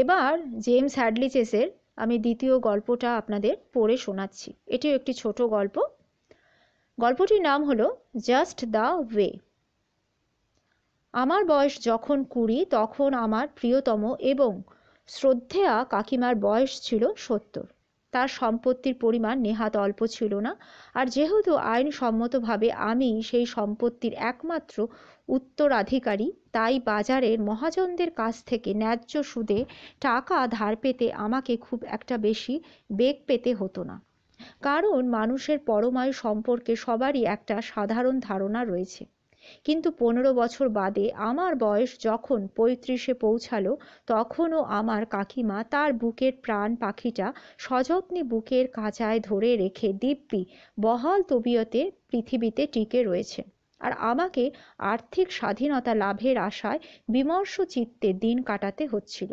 এবার জেমস হ্যাডলিচেসের আমি দ্বিতীয় গল্পটা আপনাদের পড়ে শোনাচ্ছি এটিও একটি ছোট গল্প গল্পটির নাম হলো জাস্ট দ্য ওয়ে আমার বয়স যখন কুড়ি তখন আমার প্রিয়তম এবং শ্রদ্ধেয়া কাকিমার বয়স ছিল সত্তর তার সম্পত্তির পরিমাণ নেহাত অল্প ছিল না আর যেহেতু আইনসম্মতভাবে আমি সেই সম্পত্তির একমাত্র উত্তরাধিকারী তাই বাজারের মহাজনদের কাছ থেকে ন্যায্য সুদে টাকা ধার পেতে আমাকে খুব একটা বেশি বেগ পেতে হতো না কারণ মানুষের পরমায়ু সম্পর্কে সবারই একটা সাধারণ ধারণা রয়েছে কিন্তু পনেরো বছর বাদে আমার বয়স যখন পঁয়ত্রিশে পৌঁছালো তখনও আমার কাকিমা তার বুকের প্রাণ পাখিটা সযত্নে বুকের কাঁচায় ধরে রেখে দিব্যি বহাল তবিয়তে পৃথিবীতে টিকে রয়েছে আর আমাকে আর্থিক স্বাধীনতা লাভের আশায় বিমর্ষ চিত্তে দিন কাটাতে হচ্ছিল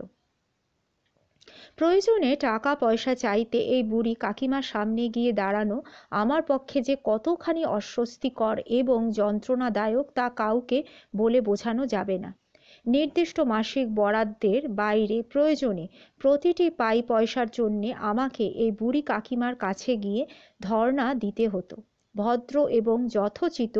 প্রয়োজনে টাকা পয়সা চাইতে এই বুড়ি কাকিমার সামনে গিয়ে দাঁড়ানো আমার পক্ষে যে কতখানি অস্বস্তিকর এবং যন্ত্রণাদায়ক তা কাউকে বলে বোঝানো যাবে না নির্দিষ্ট মাসিক বরাদ্দের বাইরে প্রয়োজনে প্রতিটি পাই পয়সার জন্যে আমাকে এই বুড়ি কাকিমার কাছে গিয়ে ধর্ণা দিতে হতো ভদ্র এবং যথোচিত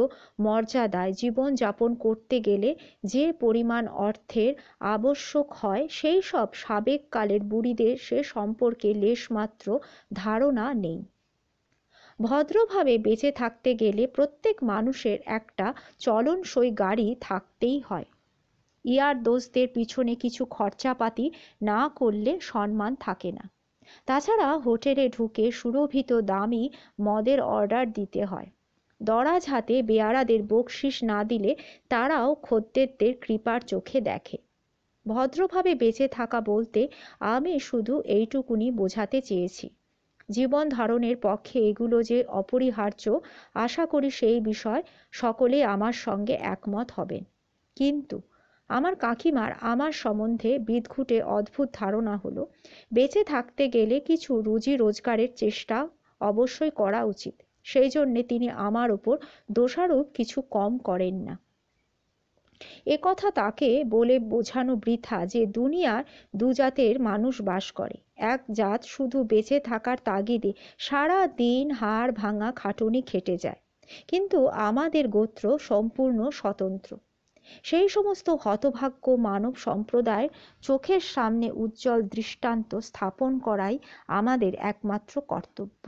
মর্যাদায় জীবনযাপন করতে গেলে যে পরিমাণ অর্থের আবশ্যক হয় সেই সব সাবেককালের বুড়িদের সে সম্পর্কে লেশমাত্র ধারণা নেই ভদ্রভাবে বেঁচে থাকতে গেলে প্রত্যেক মানুষের একটা চলনসই গাড়ি থাকতেই হয় ইয়ার দোষদের পিছনে কিছু খরচাপাতি না করলে সম্মান থাকে না তাছাড়া হোটেলে ঢুকে সুরভিত দামি মদের অর্ডার দিতে হয় দরাজ হাতে বেয়ারাদের বকশিস না দিলে তারাও খদ্দেরদের কৃপার চোখে দেখে ভদ্রভাবে বেঁচে থাকা বলতে আমি শুধু এইটুকুনি বোঝাতে চেয়েছি জীবন ধারণের পক্ষে এগুলো যে অপরিহার্য আশা করি সেই বিষয় সকলে আমার সঙ্গে একমত হবেন কিন্তু আমার কাকিমার আমার সম্বন্ধে বিদঘুটে অদ্ভুত ধারণা হলো বেঁচে থাকতে গেলে কিছু রুজি রোজগারের চেষ্টা অবশ্যই করা উচিত সেই জন্যে তিনি আমার ওপর দোষারোপ কিছু কম করেন না এ কথা তাকে বলে বোঝানো বৃথা যে দুনিয়ার দু জাতের মানুষ বাস করে এক জাত শুধু বেঁচে থাকার তাগিদে সারা দিন হাড় ভাঙা খাটুনি খেটে যায় কিন্তু আমাদের গোত্র সম্পূর্ণ স্বতন্ত্র সেই সমস্ত হতভাগ্য মানব সম্প্রদায় চোখের সামনে উজ্জ্বল দৃষ্টান্ত স্থাপন করাই আমাদের একমাত্র কর্তব্য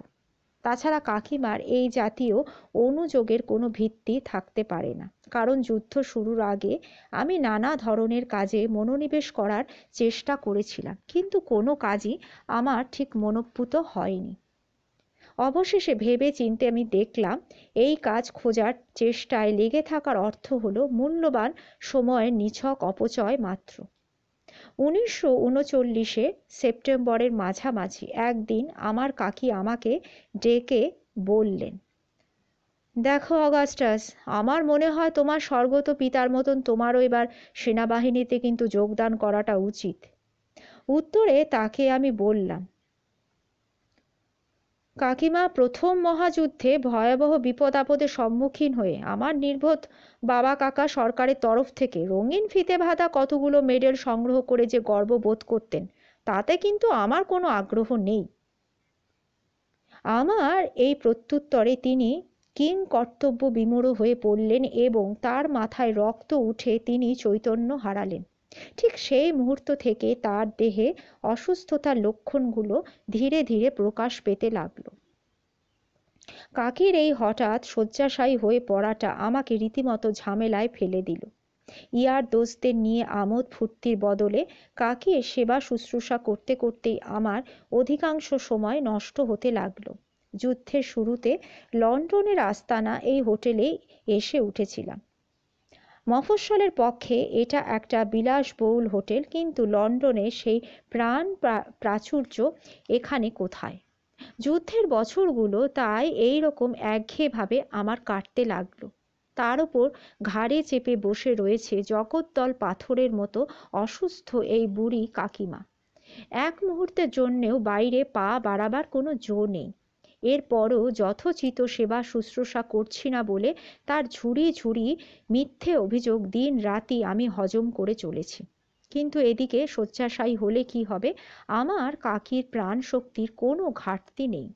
তাছাড়া কাকিমার এই জাতীয় অনুযোগের কোনো ভিত্তি থাকতে পারে না কারণ যুদ্ধ শুরুর আগে আমি নানা ধরনের কাজে মনোনিবেশ করার চেষ্টা করেছিলাম কিন্তু কোনো কাজই আমার ঠিক মনঃপূত হয়নি অবশেষে ভেবে চিনতে আমি দেখলাম এই কাজ খোঁজার চেষ্টায় লেগে থাকার অর্থ হলো মূল্যবান সময়ের নিছক অপচয় মাত্র উনিশশো উনচল্লিশে সেপ্টেম্বরের মাঝামাঝি একদিন আমার কাকি আমাকে ডেকে বললেন দেখো অগাস্টাস আমার মনে হয় তোমার স্বর্গত পিতার মতন তোমারও এবার সেনাবাহিনীতে কিন্তু যোগদান করাটা উচিত উত্তরে তাকে আমি বললাম কাকিমা প্রথম মহাযুদ্ধে ভয়াবহ বিপদ আপদে সম্মুখীন হয়ে আমার নির্বোধ বাবা কাকা সরকারের তরফ থেকে রঙিন ফিতে ভাতা কতগুলো মেডেল সংগ্রহ করে যে গর্ব বোধ করতেন তাতে কিন্তু আমার কোনো আগ্রহ নেই আমার এই প্রত্যুত্তরে তিনি কিং কর্তব্য বিমূঢ় হয়ে পড়লেন এবং তার মাথায় রক্ত উঠে তিনি চৈতন্য হারালেন ঠিক সেই মুহূর্ত থেকে তার দেহে অসুস্থতার লক্ষণগুলো ধীরে ধীরে প্রকাশ পেতে লাগলো কাকির এই হঠাৎ শয্যাশায়ী হয়ে পড়াটা আমাকে রীতিমতো ঝামেলায় ফেলে দিল ইয়ার দোস্তদের নিয়ে আমোদ ফুর্তির বদলে কাকির সেবা শুশ্রূষা করতে করতেই আমার অধিকাংশ সময় নষ্ট হতে লাগলো যুদ্ধের শুরুতে লন্ডনের আস্তানা এই হোটেলেই এসে উঠেছিলাম মফস্বলের পক্ষে এটা একটা বিলাসবহুল হোটেল কিন্তু লন্ডনে সেই প্রাণ প্রাচুর্য এখানে কোথায় যুদ্ধের বছরগুলো তাই এই রকম একঘেয়েভাবে আমার কাটতে লাগলো তার ওপর ঘাড়ে চেপে বসে রয়েছে জগদ্দল পাথরের মতো অসুস্থ এই বুড়ি কাকিমা এক মুহূর্তের জন্যেও বাইরে পা বাড়াবার কোনো জো নেই এরপরও যথোচিত সেবা শুশ্রূষা করছি না বলে তার ঝুড়ি ঝুড়ি মিথ্যে অভিযোগ দিন রাতই আমি হজম করে চলেছি কিন্তু এদিকে শয্যাশায়ী হলে কি হবে আমার কাকির প্রাণশক্তির কোনো ঘাটতি নেই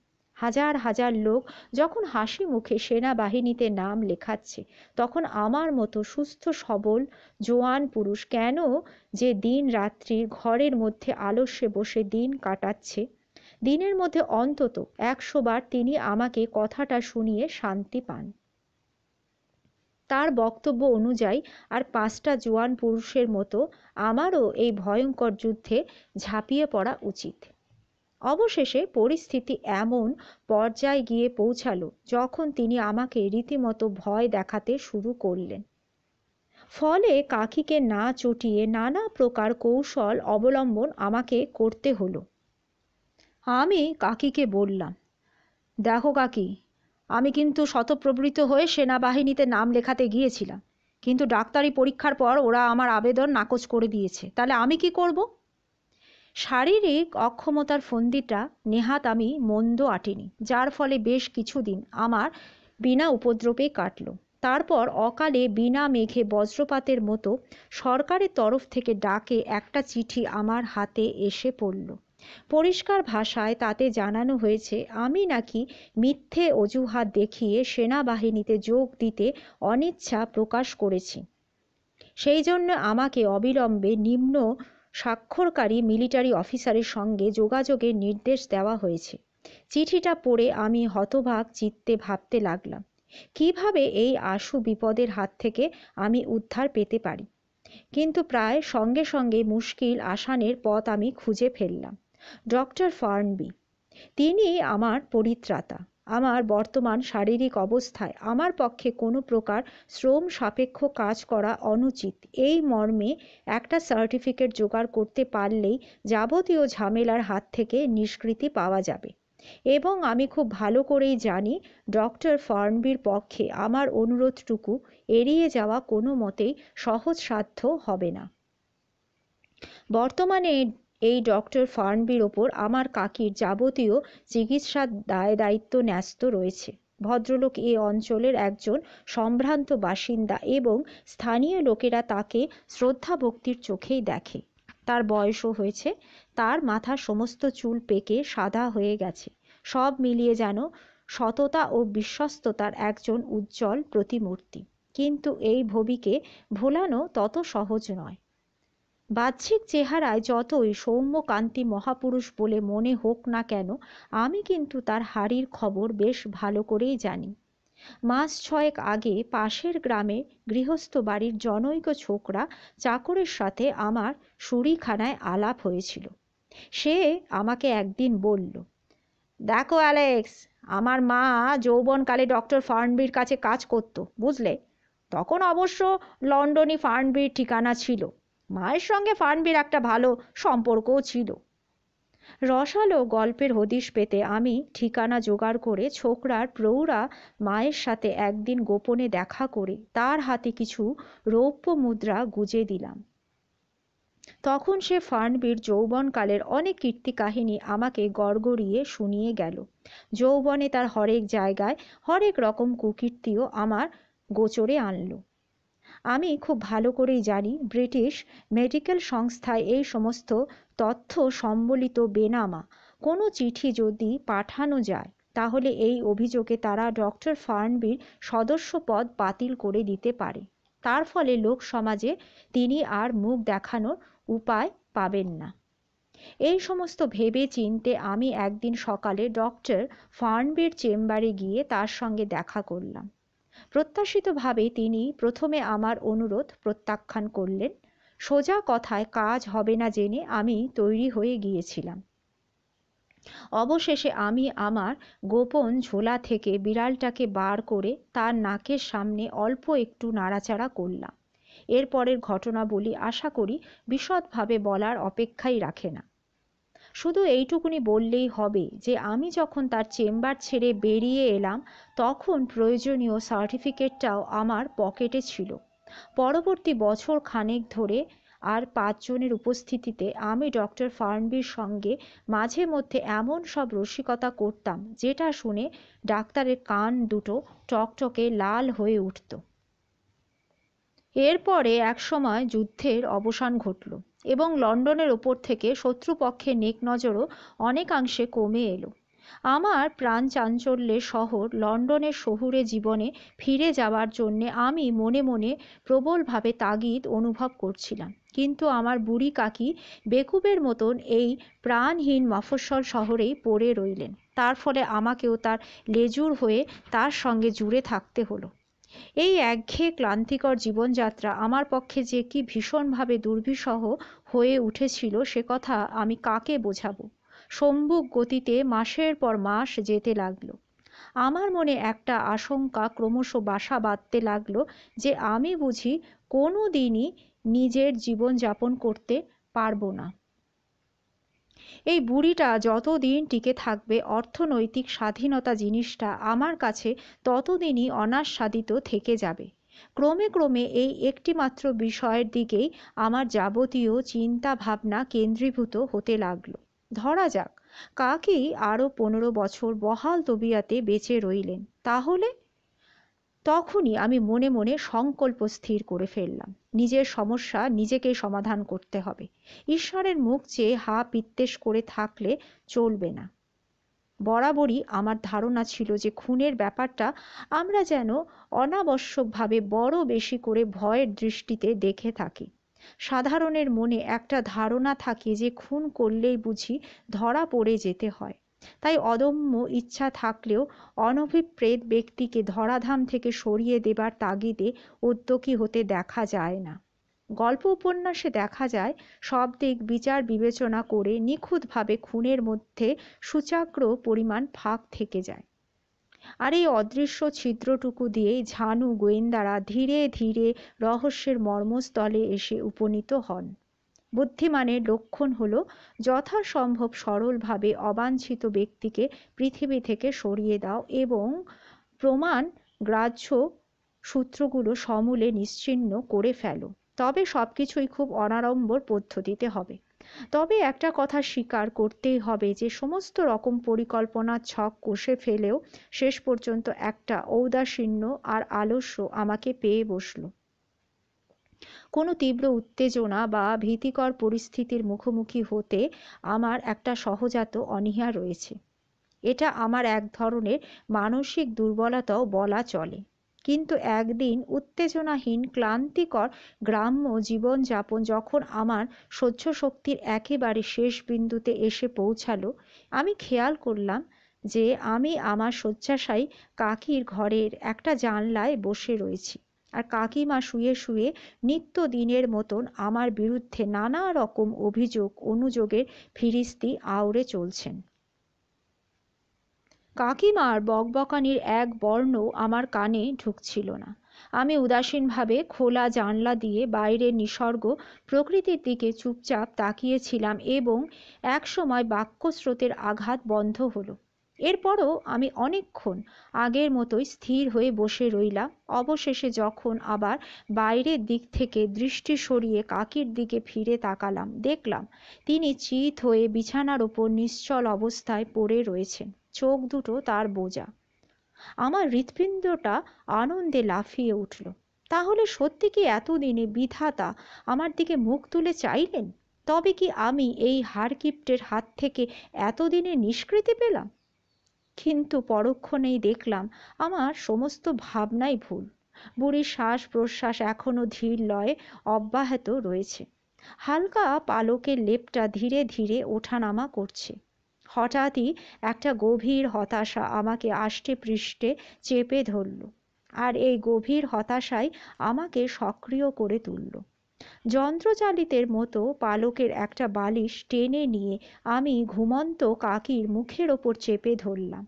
হাজার হাজার লোক যখন হাসি মুখে সেনাবাহিনীতে নাম লেখাচ্ছে তখন আমার মতো সুস্থ সবল জোয়ান পুরুষ কেন যে দিন রাত্রির ঘরের মধ্যে আলস্যে বসে দিন কাটাচ্ছে দিনের মধ্যে অন্তত একশোবার তিনি আমাকে কথাটা শুনিয়ে শান্তি পান তার বক্তব্য অনুযায়ী আর পাঁচটা জোয়ান পুরুষের মতো আমারও এই ভয়ঙ্কর যুদ্ধে ঝাঁপিয়ে পড়া উচিত অবশেষে পরিস্থিতি এমন পর্যায়ে গিয়ে পৌঁছালো যখন তিনি আমাকে রীতিমতো ভয় দেখাতে শুরু করলেন ফলে কাকিকে না চটিয়ে নানা প্রকার কৌশল অবলম্বন আমাকে করতে হলো আমি কাকিকে বললাম দেখো কাকি আমি কিন্তু শতপ্রবৃত হয়ে সেনাবাহিনীতে নাম লেখাতে গিয়েছিলাম কিন্তু ডাক্তারি পরীক্ষার পর ওরা আমার আবেদন নাকচ করে দিয়েছে তাহলে আমি কি করব শারীরিক অক্ষমতার ফন্দিটা নেহাত আমি মন্দ আটিনি যার ফলে বেশ কিছুদিন আমার বিনা উপদ্রবে কাটল তারপর অকালে বিনা মেঘে বজ্রপাতের মতো সরকারের তরফ থেকে ডাকে একটা চিঠি আমার হাতে এসে পড়ল পরিষ্কার ভাষায় তাতে জানানো হয়েছে আমি নাকি মিথ্যে অজুহাত দেখিয়ে সেনাবাহিনীতে যোগ দিতে অনিচ্ছা প্রকাশ করেছি সেই জন্য আমাকে অবিলম্বে নিম্ন স্বাক্ষরকারী মিলিটারি অফিসারের সঙ্গে যোগাযোগের নির্দেশ দেওয়া হয়েছে চিঠিটা পড়ে আমি হতভাগ চিত্তে ভাবতে লাগলাম কিভাবে এই আশু বিপদের হাত থেকে আমি উদ্ধার পেতে পারি কিন্তু প্রায় সঙ্গে সঙ্গে মুশকিল আসানের পথ আমি খুঁজে ফেললাম ডক্টর ফার্নবি তিনি আমার পরিত্রাতা আমার বর্তমান শারীরিক অবস্থায় আমার পক্ষে কোনো প্রকার শ্রম সাপেক্ষ কাজ করা অনুচিত এই মর্মে একটা সার্টিফিকেট জোগাড় করতে পারলেই যাবতীয় ঝামেলার হাত থেকে নিষ্কৃতি পাওয়া যাবে এবং আমি খুব ভালো করেই জানি ডক্টর ফার্নবির পক্ষে আমার অনুরোধটুকু এড়িয়ে যাওয়া কোনো মতেই সহজসাধ্য হবে না বর্তমানে এই ডক্টর ফার্নবির ওপর আমার কাকির যাবতীয় চিকিৎসার দায় দায়িত্ব ন্যস্ত রয়েছে ভদ্রলোক এ অঞ্চলের একজন সম্ভ্রান্ত বাসিন্দা এবং স্থানীয় লোকেরা তাকে শ্রদ্ধা ভক্তির চোখেই দেখে তার বয়সও হয়েছে তার মাথা সমস্ত চুল পেকে সাদা হয়ে গেছে সব মিলিয়ে যেন সততা ও বিশ্বস্ততার একজন উজ্জ্বল প্রতিমূর্তি কিন্তু এই ভবিকে ভোলানো তত সহজ নয় বাহ্যিক চেহারায় যতই সৌম্যকান্তি মহাপুরুষ বলে মনে হোক না কেন আমি কিন্তু তার হাড়ির খবর বেশ ভালো করেই জানি মাস ছয়েক আগে পাশের গ্রামে গৃহস্থ বাড়ির জনৈক ছোকরা চাকরের সাথে আমার সুরিখানায় আলাপ হয়েছিল সে আমাকে একদিন বলল দেখো অ্যালেক্স আমার মা যৌবনকালে ডক্টর ফার্নবির কাছে কাজ করত বুঝলে তখন অবশ্য লন্ডনই ফার্নবির ঠিকানা ছিল মায়ের সঙ্গে ফার্নবির একটা ভালো সম্পর্কও ছিল রসালো গল্পের হদিশ পেতে আমি ঠিকানা জোগাড় করে ছোকরার প্রৌঢ়া মায়ের সাথে একদিন গোপনে দেখা করে তার হাতে কিছু রৌপ্য মুদ্রা গুজে দিলাম তখন সে ফার্নবির যৌবনকালের অনেক কীর্তি কাহিনী আমাকে গড়গড়িয়ে শুনিয়ে গেল যৌবনে তার হরেক জায়গায় হরেক রকম কুকীর্তিও আমার গোচরে আনলো আমি খুব ভালো করেই জানি ব্রিটিশ মেডিকেল সংস্থায় এই সমস্ত তথ্য সম্বলিত বেনামা কোনো চিঠি যদি পাঠানো যায় তাহলে এই অভিযোগে তারা ডক্টর ফার্নবির সদস্য পদ বাতিল করে দিতে পারে তার ফলে লোক সমাজে তিনি আর মুখ দেখানোর উপায় পাবেন না এই সমস্ত ভেবে চিনতে আমি একদিন সকালে ডক্টর ফার্নবির চেম্বারে গিয়ে তার সঙ্গে দেখা করলাম প্রত্যাশিতভাবে তিনি প্রথমে আমার অনুরোধ প্রত্যাখ্যান করলেন সোজা কথায় কাজ হবে না জেনে আমি তৈরি হয়ে গিয়েছিলাম অবশেষে আমি আমার গোপন ঝোলা থেকে বিড়ালটাকে বার করে তার নাকের সামনে অল্প একটু নাড়াচাড়া করলাম এরপরের ঘটনা বলি আশা করি বিশদভাবে বলার অপেক্ষাই রাখে না শুধু এইটুকুনি বললেই হবে যে আমি যখন তার চেম্বার ছেড়ে বেরিয়ে এলাম তখন প্রয়োজনীয় সার্টিফিকেটটাও আমার পকেটে ছিল পরবর্তী বছর খানেক ধরে আর পাঁচজনের উপস্থিতিতে আমি ডক্টর ফার্নবির সঙ্গে মাঝে মধ্যে এমন সব রসিকতা করতাম যেটা শুনে ডাক্তারের কান দুটো টকটকে লাল হয়ে উঠত এরপরে একসময় যুদ্ধের অবসান ঘটল এবং লন্ডনের ওপর থেকে শত্রুপক্ষের নেক নজরও অনেকাংশে কমে এলো আমার প্রাণ চাঞ্চল্যের শহর লন্ডনের শহুরে জীবনে ফিরে যাওয়ার জন্যে আমি মনে মনে প্রবলভাবে তাগিদ অনুভব করছিলাম কিন্তু আমার বুড়ি কাকি বেকুবের মতন এই প্রাণহীন মফস্বল শহরেই পড়ে রইলেন তার ফলে আমাকেও তার লেজুর হয়ে তার সঙ্গে জুড়ে থাকতে হলো এই একঘেয়ে ক্লান্তিকর জীবনযাত্রা আমার পক্ষে যে কি ভীষণভাবে দুর্বিষহ হয়ে উঠেছিল সে কথা আমি কাকে বোঝাবো সম্ভুক গতিতে মাসের পর মাস যেতে লাগলো আমার মনে একটা আশঙ্কা ক্রমশ বাসা বাঁধতে লাগলো যে আমি বুঝি কোনো দিনই নিজের জীবনযাপন করতে পারবো না এই বুড়িটা যতদিন টিকে থাকবে অর্থনৈতিক স্বাধীনতা জিনিসটা আমার কাছে ততদিনই অনাস্বাদিত থেকে যাবে ক্রমে ক্রমে এই একটিমাত্র বিষয়ের দিকেই আমার যাবতীয় চিন্তা ভাবনা কেন্দ্রীভূত হতে লাগল ধরা যাক কাকি আরও পনেরো বছর বহাল তবিয়াতে বেঁচে রইলেন তাহলে তখনই আমি মনে মনে সংকল্প স্থির করে ফেললাম নিজের সমস্যা নিজেকেই সমাধান করতে হবে ঈশ্বরের মুখ চেয়ে হা পিত্তেশ করে থাকলে চলবে না বরাবরই আমার ধারণা ছিল যে খুনের ব্যাপারটা আমরা যেন অনাবশ্যকভাবে বড় বেশি করে ভয়ের দৃষ্টিতে দেখে থাকি সাধারণের মনে একটা ধারণা থাকে যে খুন করলেই বুঝি ধরা পড়ে যেতে হয় তাই অদম্য ইচ্ছা থাকলেও অনভিপ্রেত ব্যক্তিকে ধরাধাম থেকে সরিয়ে দেবার তাগিদে উদ্যোগী হতে দেখা যায় না গল্প উপন্যাসে দেখা যায় সব দিক বিচার বিবেচনা করে নিখুঁতভাবে খুনের মধ্যে সূচাগ্র পরিমাণ ফাঁক থেকে যায় আর এই অদৃশ্য ছিদ্রটুকু দিয়েই ঝানু গোয়েন্দারা ধীরে ধীরে রহস্যের মর্মস্থলে এসে উপনীত হন বুদ্ধিমানের লক্ষণ হল যথাসম্ভব সরলভাবে অবাঞ্ছিত ব্যক্তিকে পৃথিবী থেকে সরিয়ে দাও এবং প্রমাণ গ্রাহ্য সূত্রগুলো সমূলে নিশ্চিহ্ন করে ফেলো তবে সব কিছুই খুব অনাড়ম্বর পদ্ধতিতে হবে তবে একটা কথা স্বীকার করতেই হবে যে সমস্ত রকম পরিকল্পনা ছক কষে ফেলেও শেষ পর্যন্ত একটা ঔদাসীন্য আর আলস্য আমাকে পেয়ে বসলো কোনো তীব্র উত্তেজনা বা ভীতিকর পরিস্থিতির মুখোমুখি হতে আমার একটা সহজাত অনীহা রয়েছে এটা আমার এক ধরনের মানসিক দুর্বলতাও বলা চলে কিন্তু একদিন উত্তেজনাহীন ক্লান্তিকর গ্রাম্য জীবনযাপন যখন আমার সহ্য শক্তির একেবারে শেষ বিন্দুতে এসে পৌঁছালো আমি খেয়াল করলাম যে আমি আমার শয্যাশায়ী কাকির ঘরের একটা জানলায় বসে রয়েছি আর কাকিমা শুয়ে শুয়ে নিত্য দিনের মতন আমার বিরুদ্ধে নানা রকম অভিযোগ অনুযোগের ফিরিস্তি আওড়ে চলছেন কাকিমার বকবকানির এক বর্ণ আমার কানে ঢুকছিল না আমি উদাসীনভাবে খোলা জানলা দিয়ে বাইরের নিসর্গ প্রকৃতির দিকে চুপচাপ তাকিয়েছিলাম এবং একসময় বাক্যস্রোতের আঘাত বন্ধ হলো এরপরও আমি অনেকক্ষণ আগের মতোই স্থির হয়ে বসে রইলাম অবশেষে যখন আবার বাইরের দিক থেকে দৃষ্টি সরিয়ে কাকির দিকে ফিরে তাকালাম দেখলাম তিনি চিত হয়ে বিছানার ওপর নিশ্চল অবস্থায় পড়ে রয়েছেন চোখ দুটো তার বোঝা আমার হৃৎপিণ্ডটা আনন্দে লাফিয়ে উঠল তাহলে সত্যি কি এতদিনে বিধাতা আমার দিকে মুখ তুলে চাইলেন তবে কি আমি এই হারকিপ্টের হাত থেকে এতদিনে নিষ্কৃতি পেলাম কিন্তু পরক্ষণেই দেখলাম আমার সমস্ত ভাবনাই ভুল বুড়ির শ্বাস প্রশ্বাস এখনও ধীর লয়ে অব্যাহত রয়েছে হালকা পালকের লেপটা ধীরে ধীরে ওঠানামা করছে হঠাৎই একটা গভীর হতাশা আমাকে আষ্টে পৃষ্ঠে চেপে ধরল আর এই গভীর হতাশাই আমাকে সক্রিয় করে তুলল যন্ত্রচালিতের মতো পালকের একটা বালিশ টেনে নিয়ে আমি ঘুমন্ত কাকির মুখের ওপর চেপে ধরলাম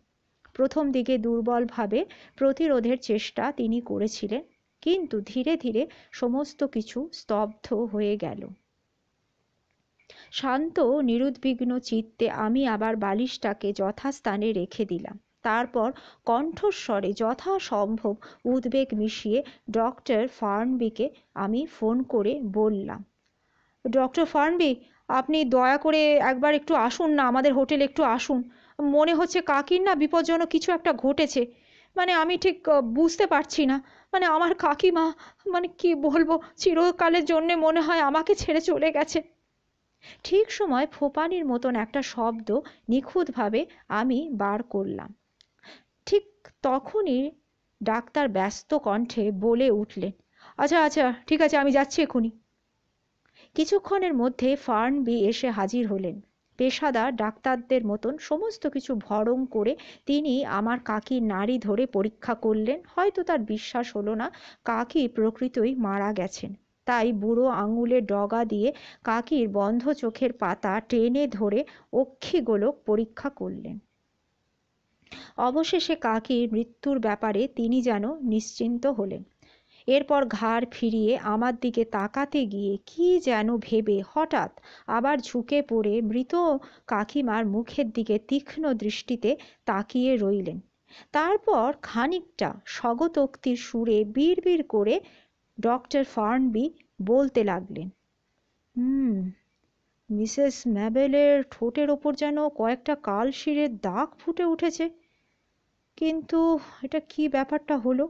প্রথম দিকে দুর্বলভাবে প্রতিরোধের চেষ্টা তিনি করেছিলেন কিন্তু ধীরে ধীরে সমস্ত কিছু স্তব্ধ হয়ে গেল শান্ত নিরুদ্বিগ্ন চিত্তে আমি আবার বালিশটাকে যথাস্থানে রেখে দিলাম তারপর কণ্ঠস্বরে যথাসম্ভব উদ্বেগ মিশিয়ে ডক্টর ফার্নবিকে আমি ফোন করে বললাম ডক্টর ফার্নবি আপনি দয়া করে একবার একটু আসুন না আমাদের হোটেলে একটু আসুন মনে হচ্ছে কাকির না বিপজ্জনক কিছু একটা ঘটেছে মানে আমি ঠিক বুঝতে পারছি না মানে আমার কাকিমা মানে কি বলবো চিরকালের জন্যে মনে হয় আমাকে ছেড়ে চলে গেছে ঠিক সময় ফোপানির মতন একটা শব্দ নিখুঁতভাবে আমি বার করলাম তখনই ডাক্তার ব্যস্ত কণ্ঠে বলে উঠলেন আচ্ছা আচ্ছা ঠিক আছে আমি যাচ্ছি এখনই কিছুক্ষণের মধ্যে ফার্নবি এসে হাজির হলেন পেশাদার ডাক্তারদের মতন সমস্ত কিছু ভরং করে তিনি আমার কাকি নাড়ি ধরে পরীক্ষা করলেন হয়তো তার বিশ্বাস হলো না কাকি প্রকৃতই মারা গেছেন তাই বুড়ো আঙুলে ডগা দিয়ে কাকির বন্ধ চোখের পাতা টেনে ধরে অক্ষিগোলক পরীক্ষা করলেন অবশেষে কাকির মৃত্যুর ব্যাপারে তিনি যেন নিশ্চিন্ত হলেন এরপর ঘাড় ফিরিয়ে আমার দিকে তাকাতে গিয়ে কি যেন ভেবে হঠাৎ আবার ঝুঁকে পড়ে মৃত কাকিমার মুখের দিকে তীক্ষ্ণ দৃষ্টিতে তাকিয়ে রইলেন তারপর খানিকটা স্বগতোক্তির সুরে বিড়বিড় করে ডক্টর ফার্নবি বলতে লাগলেন হুম মিসেস ম্যাবেলের ঠোঁটের ওপর যেন কয়েকটা কালশিরের দাগ ফুটে উঠেছে কিন্তু এটা কি ব্যাপারটা হলো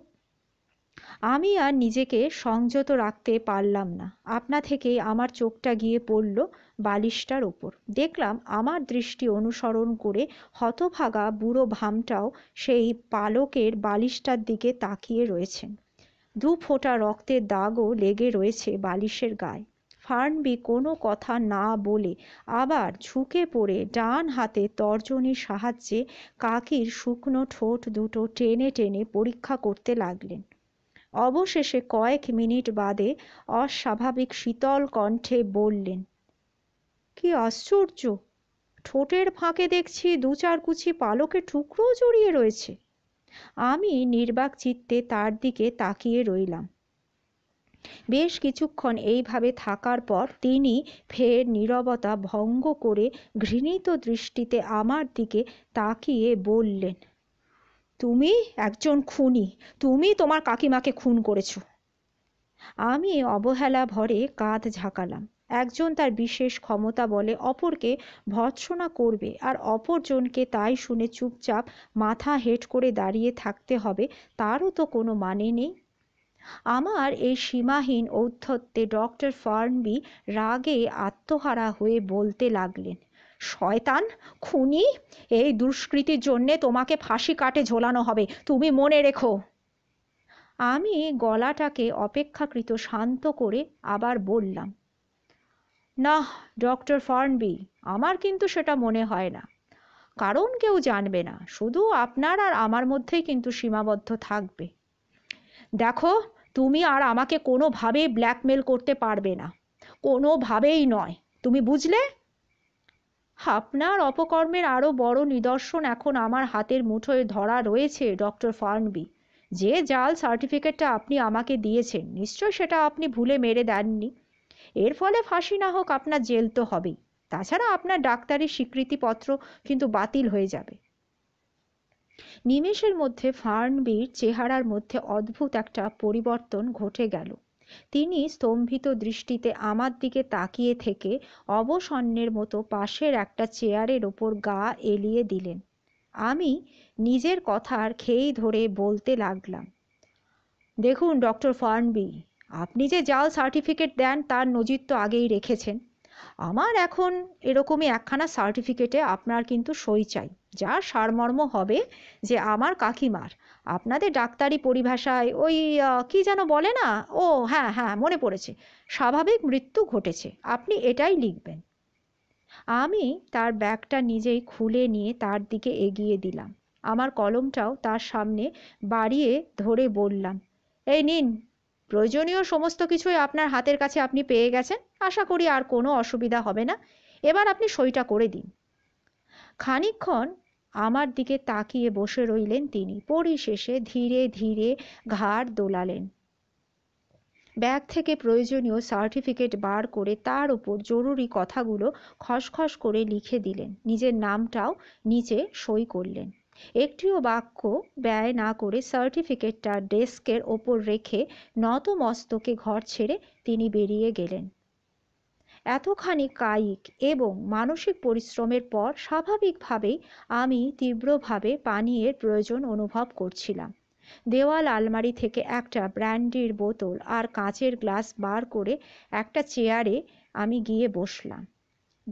আমি আর নিজেকে সংযত রাখতে পারলাম না আপনা থেকেই আমার চোখটা গিয়ে পড়ল বালিশটার ওপর দেখলাম আমার দৃষ্টি অনুসরণ করে হতভাগা বুড়ো ভামটাও সেই পালকের বালিশটার দিকে তাকিয়ে রয়েছেন দু ফোঁটা রক্তের দাগও লেগে রয়েছে বালিশের গায়ে ফার্নবি কোনো কথা না বলে আবার ঝুঁকে পড়ে ডান হাতে তর্জনীর সাহায্যে কাকির শুকনো ঠোঁট দুটো টেনে টেনে পরীক্ষা করতে লাগলেন অবশেষে কয়েক মিনিট বাদে অস্বাভাবিক শীতল কণ্ঠে বললেন কি আশ্চর্য ঠোঁটের ফাঁকে দেখছি দু চার কুচি পালকে টুকরো জড়িয়ে রয়েছে আমি নির্বাক চিত্তে তার দিকে তাকিয়ে রইলাম বেশ কিছুক্ষণ এইভাবে থাকার পর তিনি ফের নীরবতা ভঙ্গ করে ঘৃণিত দৃষ্টিতে আমার দিকে তাকিয়ে বললেন তুমি একজন খুনি তুমি তোমার কাকিমাকে খুন করেছ আমি অবহেলা ভরে কাঁধ ঝাঁকালাম একজন তার বিশেষ ক্ষমতা বলে অপরকে ভৎসনা করবে আর অপরজনকে তাই শুনে চুপচাপ মাথা হেট করে দাঁড়িয়ে থাকতে হবে তারও তো কোনো মানে নেই আমার এই সীমাহীন ঔদ্ধত্যে ডক্টর ফার্নবি রাগে আত্মহারা হয়ে বলতে লাগলেন শয়তান খুনি এই দুষ্কৃতির জন্যে তোমাকে ফাঁসি কাটে ঝোলানো হবে তুমি মনে রেখো আমি গলাটাকে অপেক্ষাকৃত শান্ত করে আবার বললাম না ডক্টর ফার্নবি আমার কিন্তু সেটা মনে হয় না কারণ কেউ জানবে না শুধু আপনার আর আমার মধ্যেই কিন্তু সীমাবদ্ধ থাকবে দেখো তুমি আর আমাকে কোনোভাবেই ব্ল্যাকমেল করতে পারবে না কোনোভাবেই নয় তুমি বুঝলে আপনার অপকর্মের আরও বড় নিদর্শন এখন আমার হাতের মুঠোয় ধরা রয়েছে ডক্টর ফার্নবি যে জাল সার্টিফিকেটটা আপনি আমাকে দিয়েছেন নিশ্চয় সেটা আপনি ভুলে মেরে দেননি এর ফলে ফাঁসি না হোক আপনার জেল তো হবেই তাছাড়া আপনার ডাক্তারি স্বীকৃতিপত্র কিন্তু বাতিল হয়ে যাবে নিমেষের মধ্যে ফার্নবির চেহারার মধ্যে অদ্ভুত একটা পরিবর্তন ঘটে গেল তিনি স্তম্ভিত দৃষ্টিতে আমার দিকে তাকিয়ে থেকে অবসন্নের মতো পাশের একটা চেয়ারের ওপর গা এলিয়ে দিলেন আমি নিজের কথার খেই ধরে বলতে লাগলাম দেখুন ডক্টর ফার্নবি আপনি যে জাল সার্টিফিকেট দেন তার নজির তো আগেই রেখেছেন আমার এখন এরকমই একখানা সার্টিফিকেটে আপনার কিন্তু সই চাই যা সারমর্ম হবে যে আমার কাকিমার আপনাদের ডাক্তারি পরিভাষায় ওই কি যেন বলে না ও হ্যাঁ হ্যাঁ মনে পড়েছে স্বাভাবিক মৃত্যু ঘটেছে আপনি এটাই লিখবেন আমি তার ব্যাগটা নিজেই খুলে নিয়ে তার দিকে এগিয়ে দিলাম আমার কলমটাও তার সামনে বাড়িয়ে ধরে বললাম এই নিন প্রয়োজনীয় সমস্ত কিছুই আপনার হাতের কাছে আপনি পেয়ে গেছেন আশা করি আর কোনো অসুবিধা হবে না এবার আপনি সইটা করে দিন খানিকক্ষণ আমার দিকে তাকিয়ে বসে রইলেন তিনি পরিশেষে ধীরে ধীরে ঘাড় দোলালেন ব্যাগ থেকে প্রয়োজনীয় সার্টিফিকেট বার করে তার উপর জরুরি কথাগুলো খসখস করে লিখে দিলেন নিজের নামটাও নিচে সই করলেন একটিও বাক্য ব্যয় না করে সার্টিফিকেটটা ডেস্কের ওপর রেখে নতমস্তকে ঘর ছেড়ে তিনি বেরিয়ে গেলেন এতখানি কায়িক এবং মানসিক পরিশ্রমের পর স্বাভাবিকভাবেই আমি তীব্রভাবে পানীয়ের প্রয়োজন অনুভব করছিলাম দেওয়াল আলমারি থেকে একটা ব্র্যান্ডির বোতল আর কাঁচের গ্লাস বার করে একটা চেয়ারে আমি গিয়ে বসলাম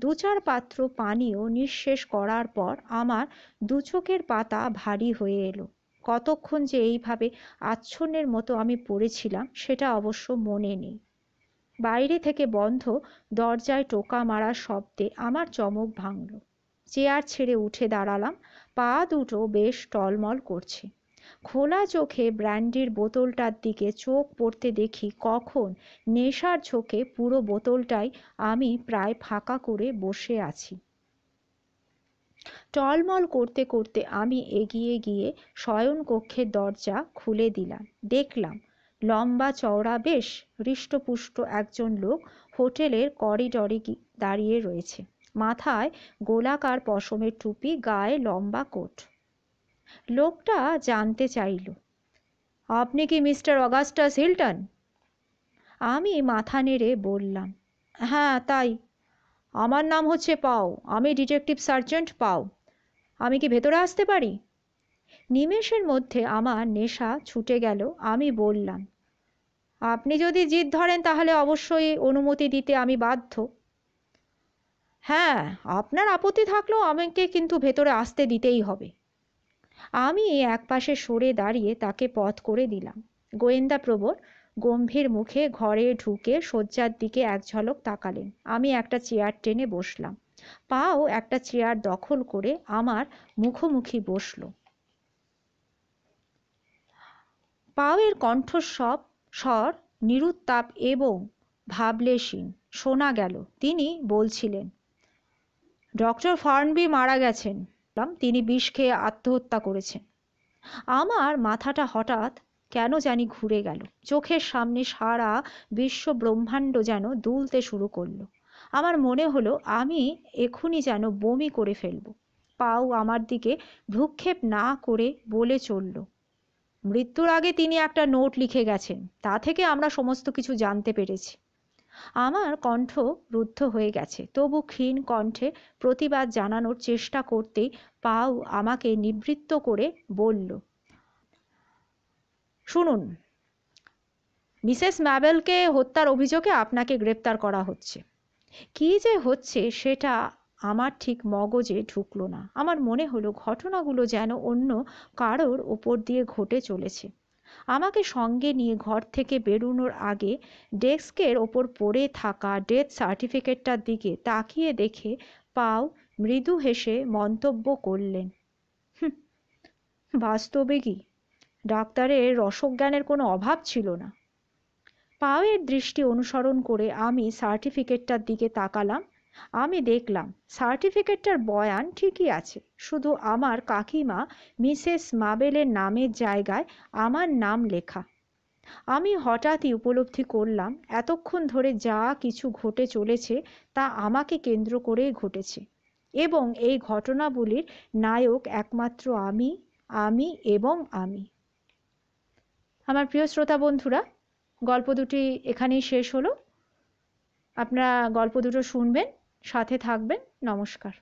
দু চার পাত্র পানীয় নিঃশেষ করার পর আমার দু চোখের পাতা ভারী হয়ে এলো কতক্ষণ যে এইভাবে আচ্ছন্নের মতো আমি পড়েছিলাম সেটা অবশ্য মনে নেই বাইরে থেকে বন্ধ দরজায় টোকা মারার শব্দে আমার চমক ভাঙল চেয়ার ছেড়ে উঠে দাঁড়ালাম পা দুটো বেশ টলমল করছে খোলা চোখে ব্র্যান্ডির বোতলটার দিকে চোখ পড়তে দেখি কখন নেশার ঝোঁকে পুরো বোতলটাই আমি প্রায় ফাঁকা করে বসে আছি টলমল করতে করতে আমি এগিয়ে গিয়ে শয়নকক্ষের দরজা খুলে দিলাম দেখলাম লম্বা চওড়া বেশ হৃষ্টপুষ্ট একজন লোক হোটেলের করিডরে দাঁড়িয়ে রয়েছে মাথায় গোলাকার পশমের টুপি গায়ে লম্বা কোট লোকটা জানতে চাইল আপনি কি মিস্টার অগাস্টাস হিল্টন আমি মাথা নেড়ে বললাম হ্যাঁ তাই আমার নাম হচ্ছে পাও আমি ডিটেকটিভ সার্জেন্ট পাও আমি কি ভেতরে আসতে পারি নিমেষের মধ্যে আমার নেশা ছুটে গেল আমি বললাম আপনি যদি জিদ ধরেন তাহলে অবশ্যই অনুমতি দিতে আমি বাধ্য হ্যাঁ আপনার আপত্তি থাকলেও আমাকে কিন্তু ভেতরে আসতে দিতেই হবে আমি এক পাশে সরে দাঁড়িয়ে তাকে পথ করে দিলাম গোয়েন্দা প্রবর গম্ভীর মুখে ঘরে ঢুকে শয্যার দিকে এক ঝলক তাকালেন আমি একটা চেয়ার টেনে বসলাম পাও একটা চেয়ার দখল করে আমার মুখোমুখি বসলো পাওয়ের কণ্ঠস্বপ স্বর নিরুত্তাপ এবং ভাবলেশীন শোনা গেল তিনি বলছিলেন ডক্টর ফার্নবি মারা গেছেন তিনি বিষ খেয়ে আত্মহত্যা করেছেন আমার মাথাটা হঠাৎ কেন জানি ঘুরে গেল চোখের সামনে সারা বিশ্ব ব্রহ্মাণ্ড যেন দুলতে শুরু করলো আমার মনে হলো আমি এখনই যেন বমি করে ফেলব পাও আমার দিকে ভ্রুক্ষেপ না করে বলে চলল মৃত্যুর আগে তিনি একটা নোট লিখে গেছেন তা থেকে আমরা সমস্ত কিছু জানতে পেরেছি আমার কণ্ঠ রুদ্ধ হয়ে গেছে তবু ক্ষীণ কণ্ঠে প্রতিবাদ জানানোর চেষ্টা করতেই পাও আমাকে নিবৃত্ত করে বলল শুনুন মিসেস ম্যাবেলকে হত্যার অভিযোগে আপনাকে গ্রেপ্তার করা হচ্ছে কি যে হচ্ছে সেটা আমার ঠিক মগজে ঢুকলো না আমার মনে হলো ঘটনাগুলো যেন অন্য কারোর ওপর দিয়ে ঘটে চলেছে আমাকে সঙ্গে নিয়ে ঘর থেকে বেরোনোর আগে ডেস্কের ওপর পড়ে থাকা ডেথ সার্টিফিকেটটার দিকে তাকিয়ে দেখে পাও মৃদু হেসে মন্তব্য করলেন বাস্তবে কি ডাক্তারের রসজ্ঞানের কোনো অভাব ছিল না পাওয়ের দৃষ্টি অনুসরণ করে আমি সার্টিফিকেটটার দিকে তাকালাম আমি দেখলাম সার্টিফিকেটটার বয়ান ঠিকই আছে শুধু আমার কাকিমা মিসেস মাবেলের নামের জায়গায় আমার নাম লেখা আমি হঠাৎই উপলব্ধি করলাম এতক্ষণ ধরে যা কিছু ঘটে চলেছে তা আমাকে কেন্দ্র করেই ঘটেছে এবং এই ঘটনাবলীর নায়ক একমাত্র আমি আমি এবং আমি আমার প্রিয় শ্রোতা বন্ধুরা গল্প দুটি এখানেই শেষ হলো আপনারা গল্প দুটো শুনবেন সাথে থাকবেন নমস্কার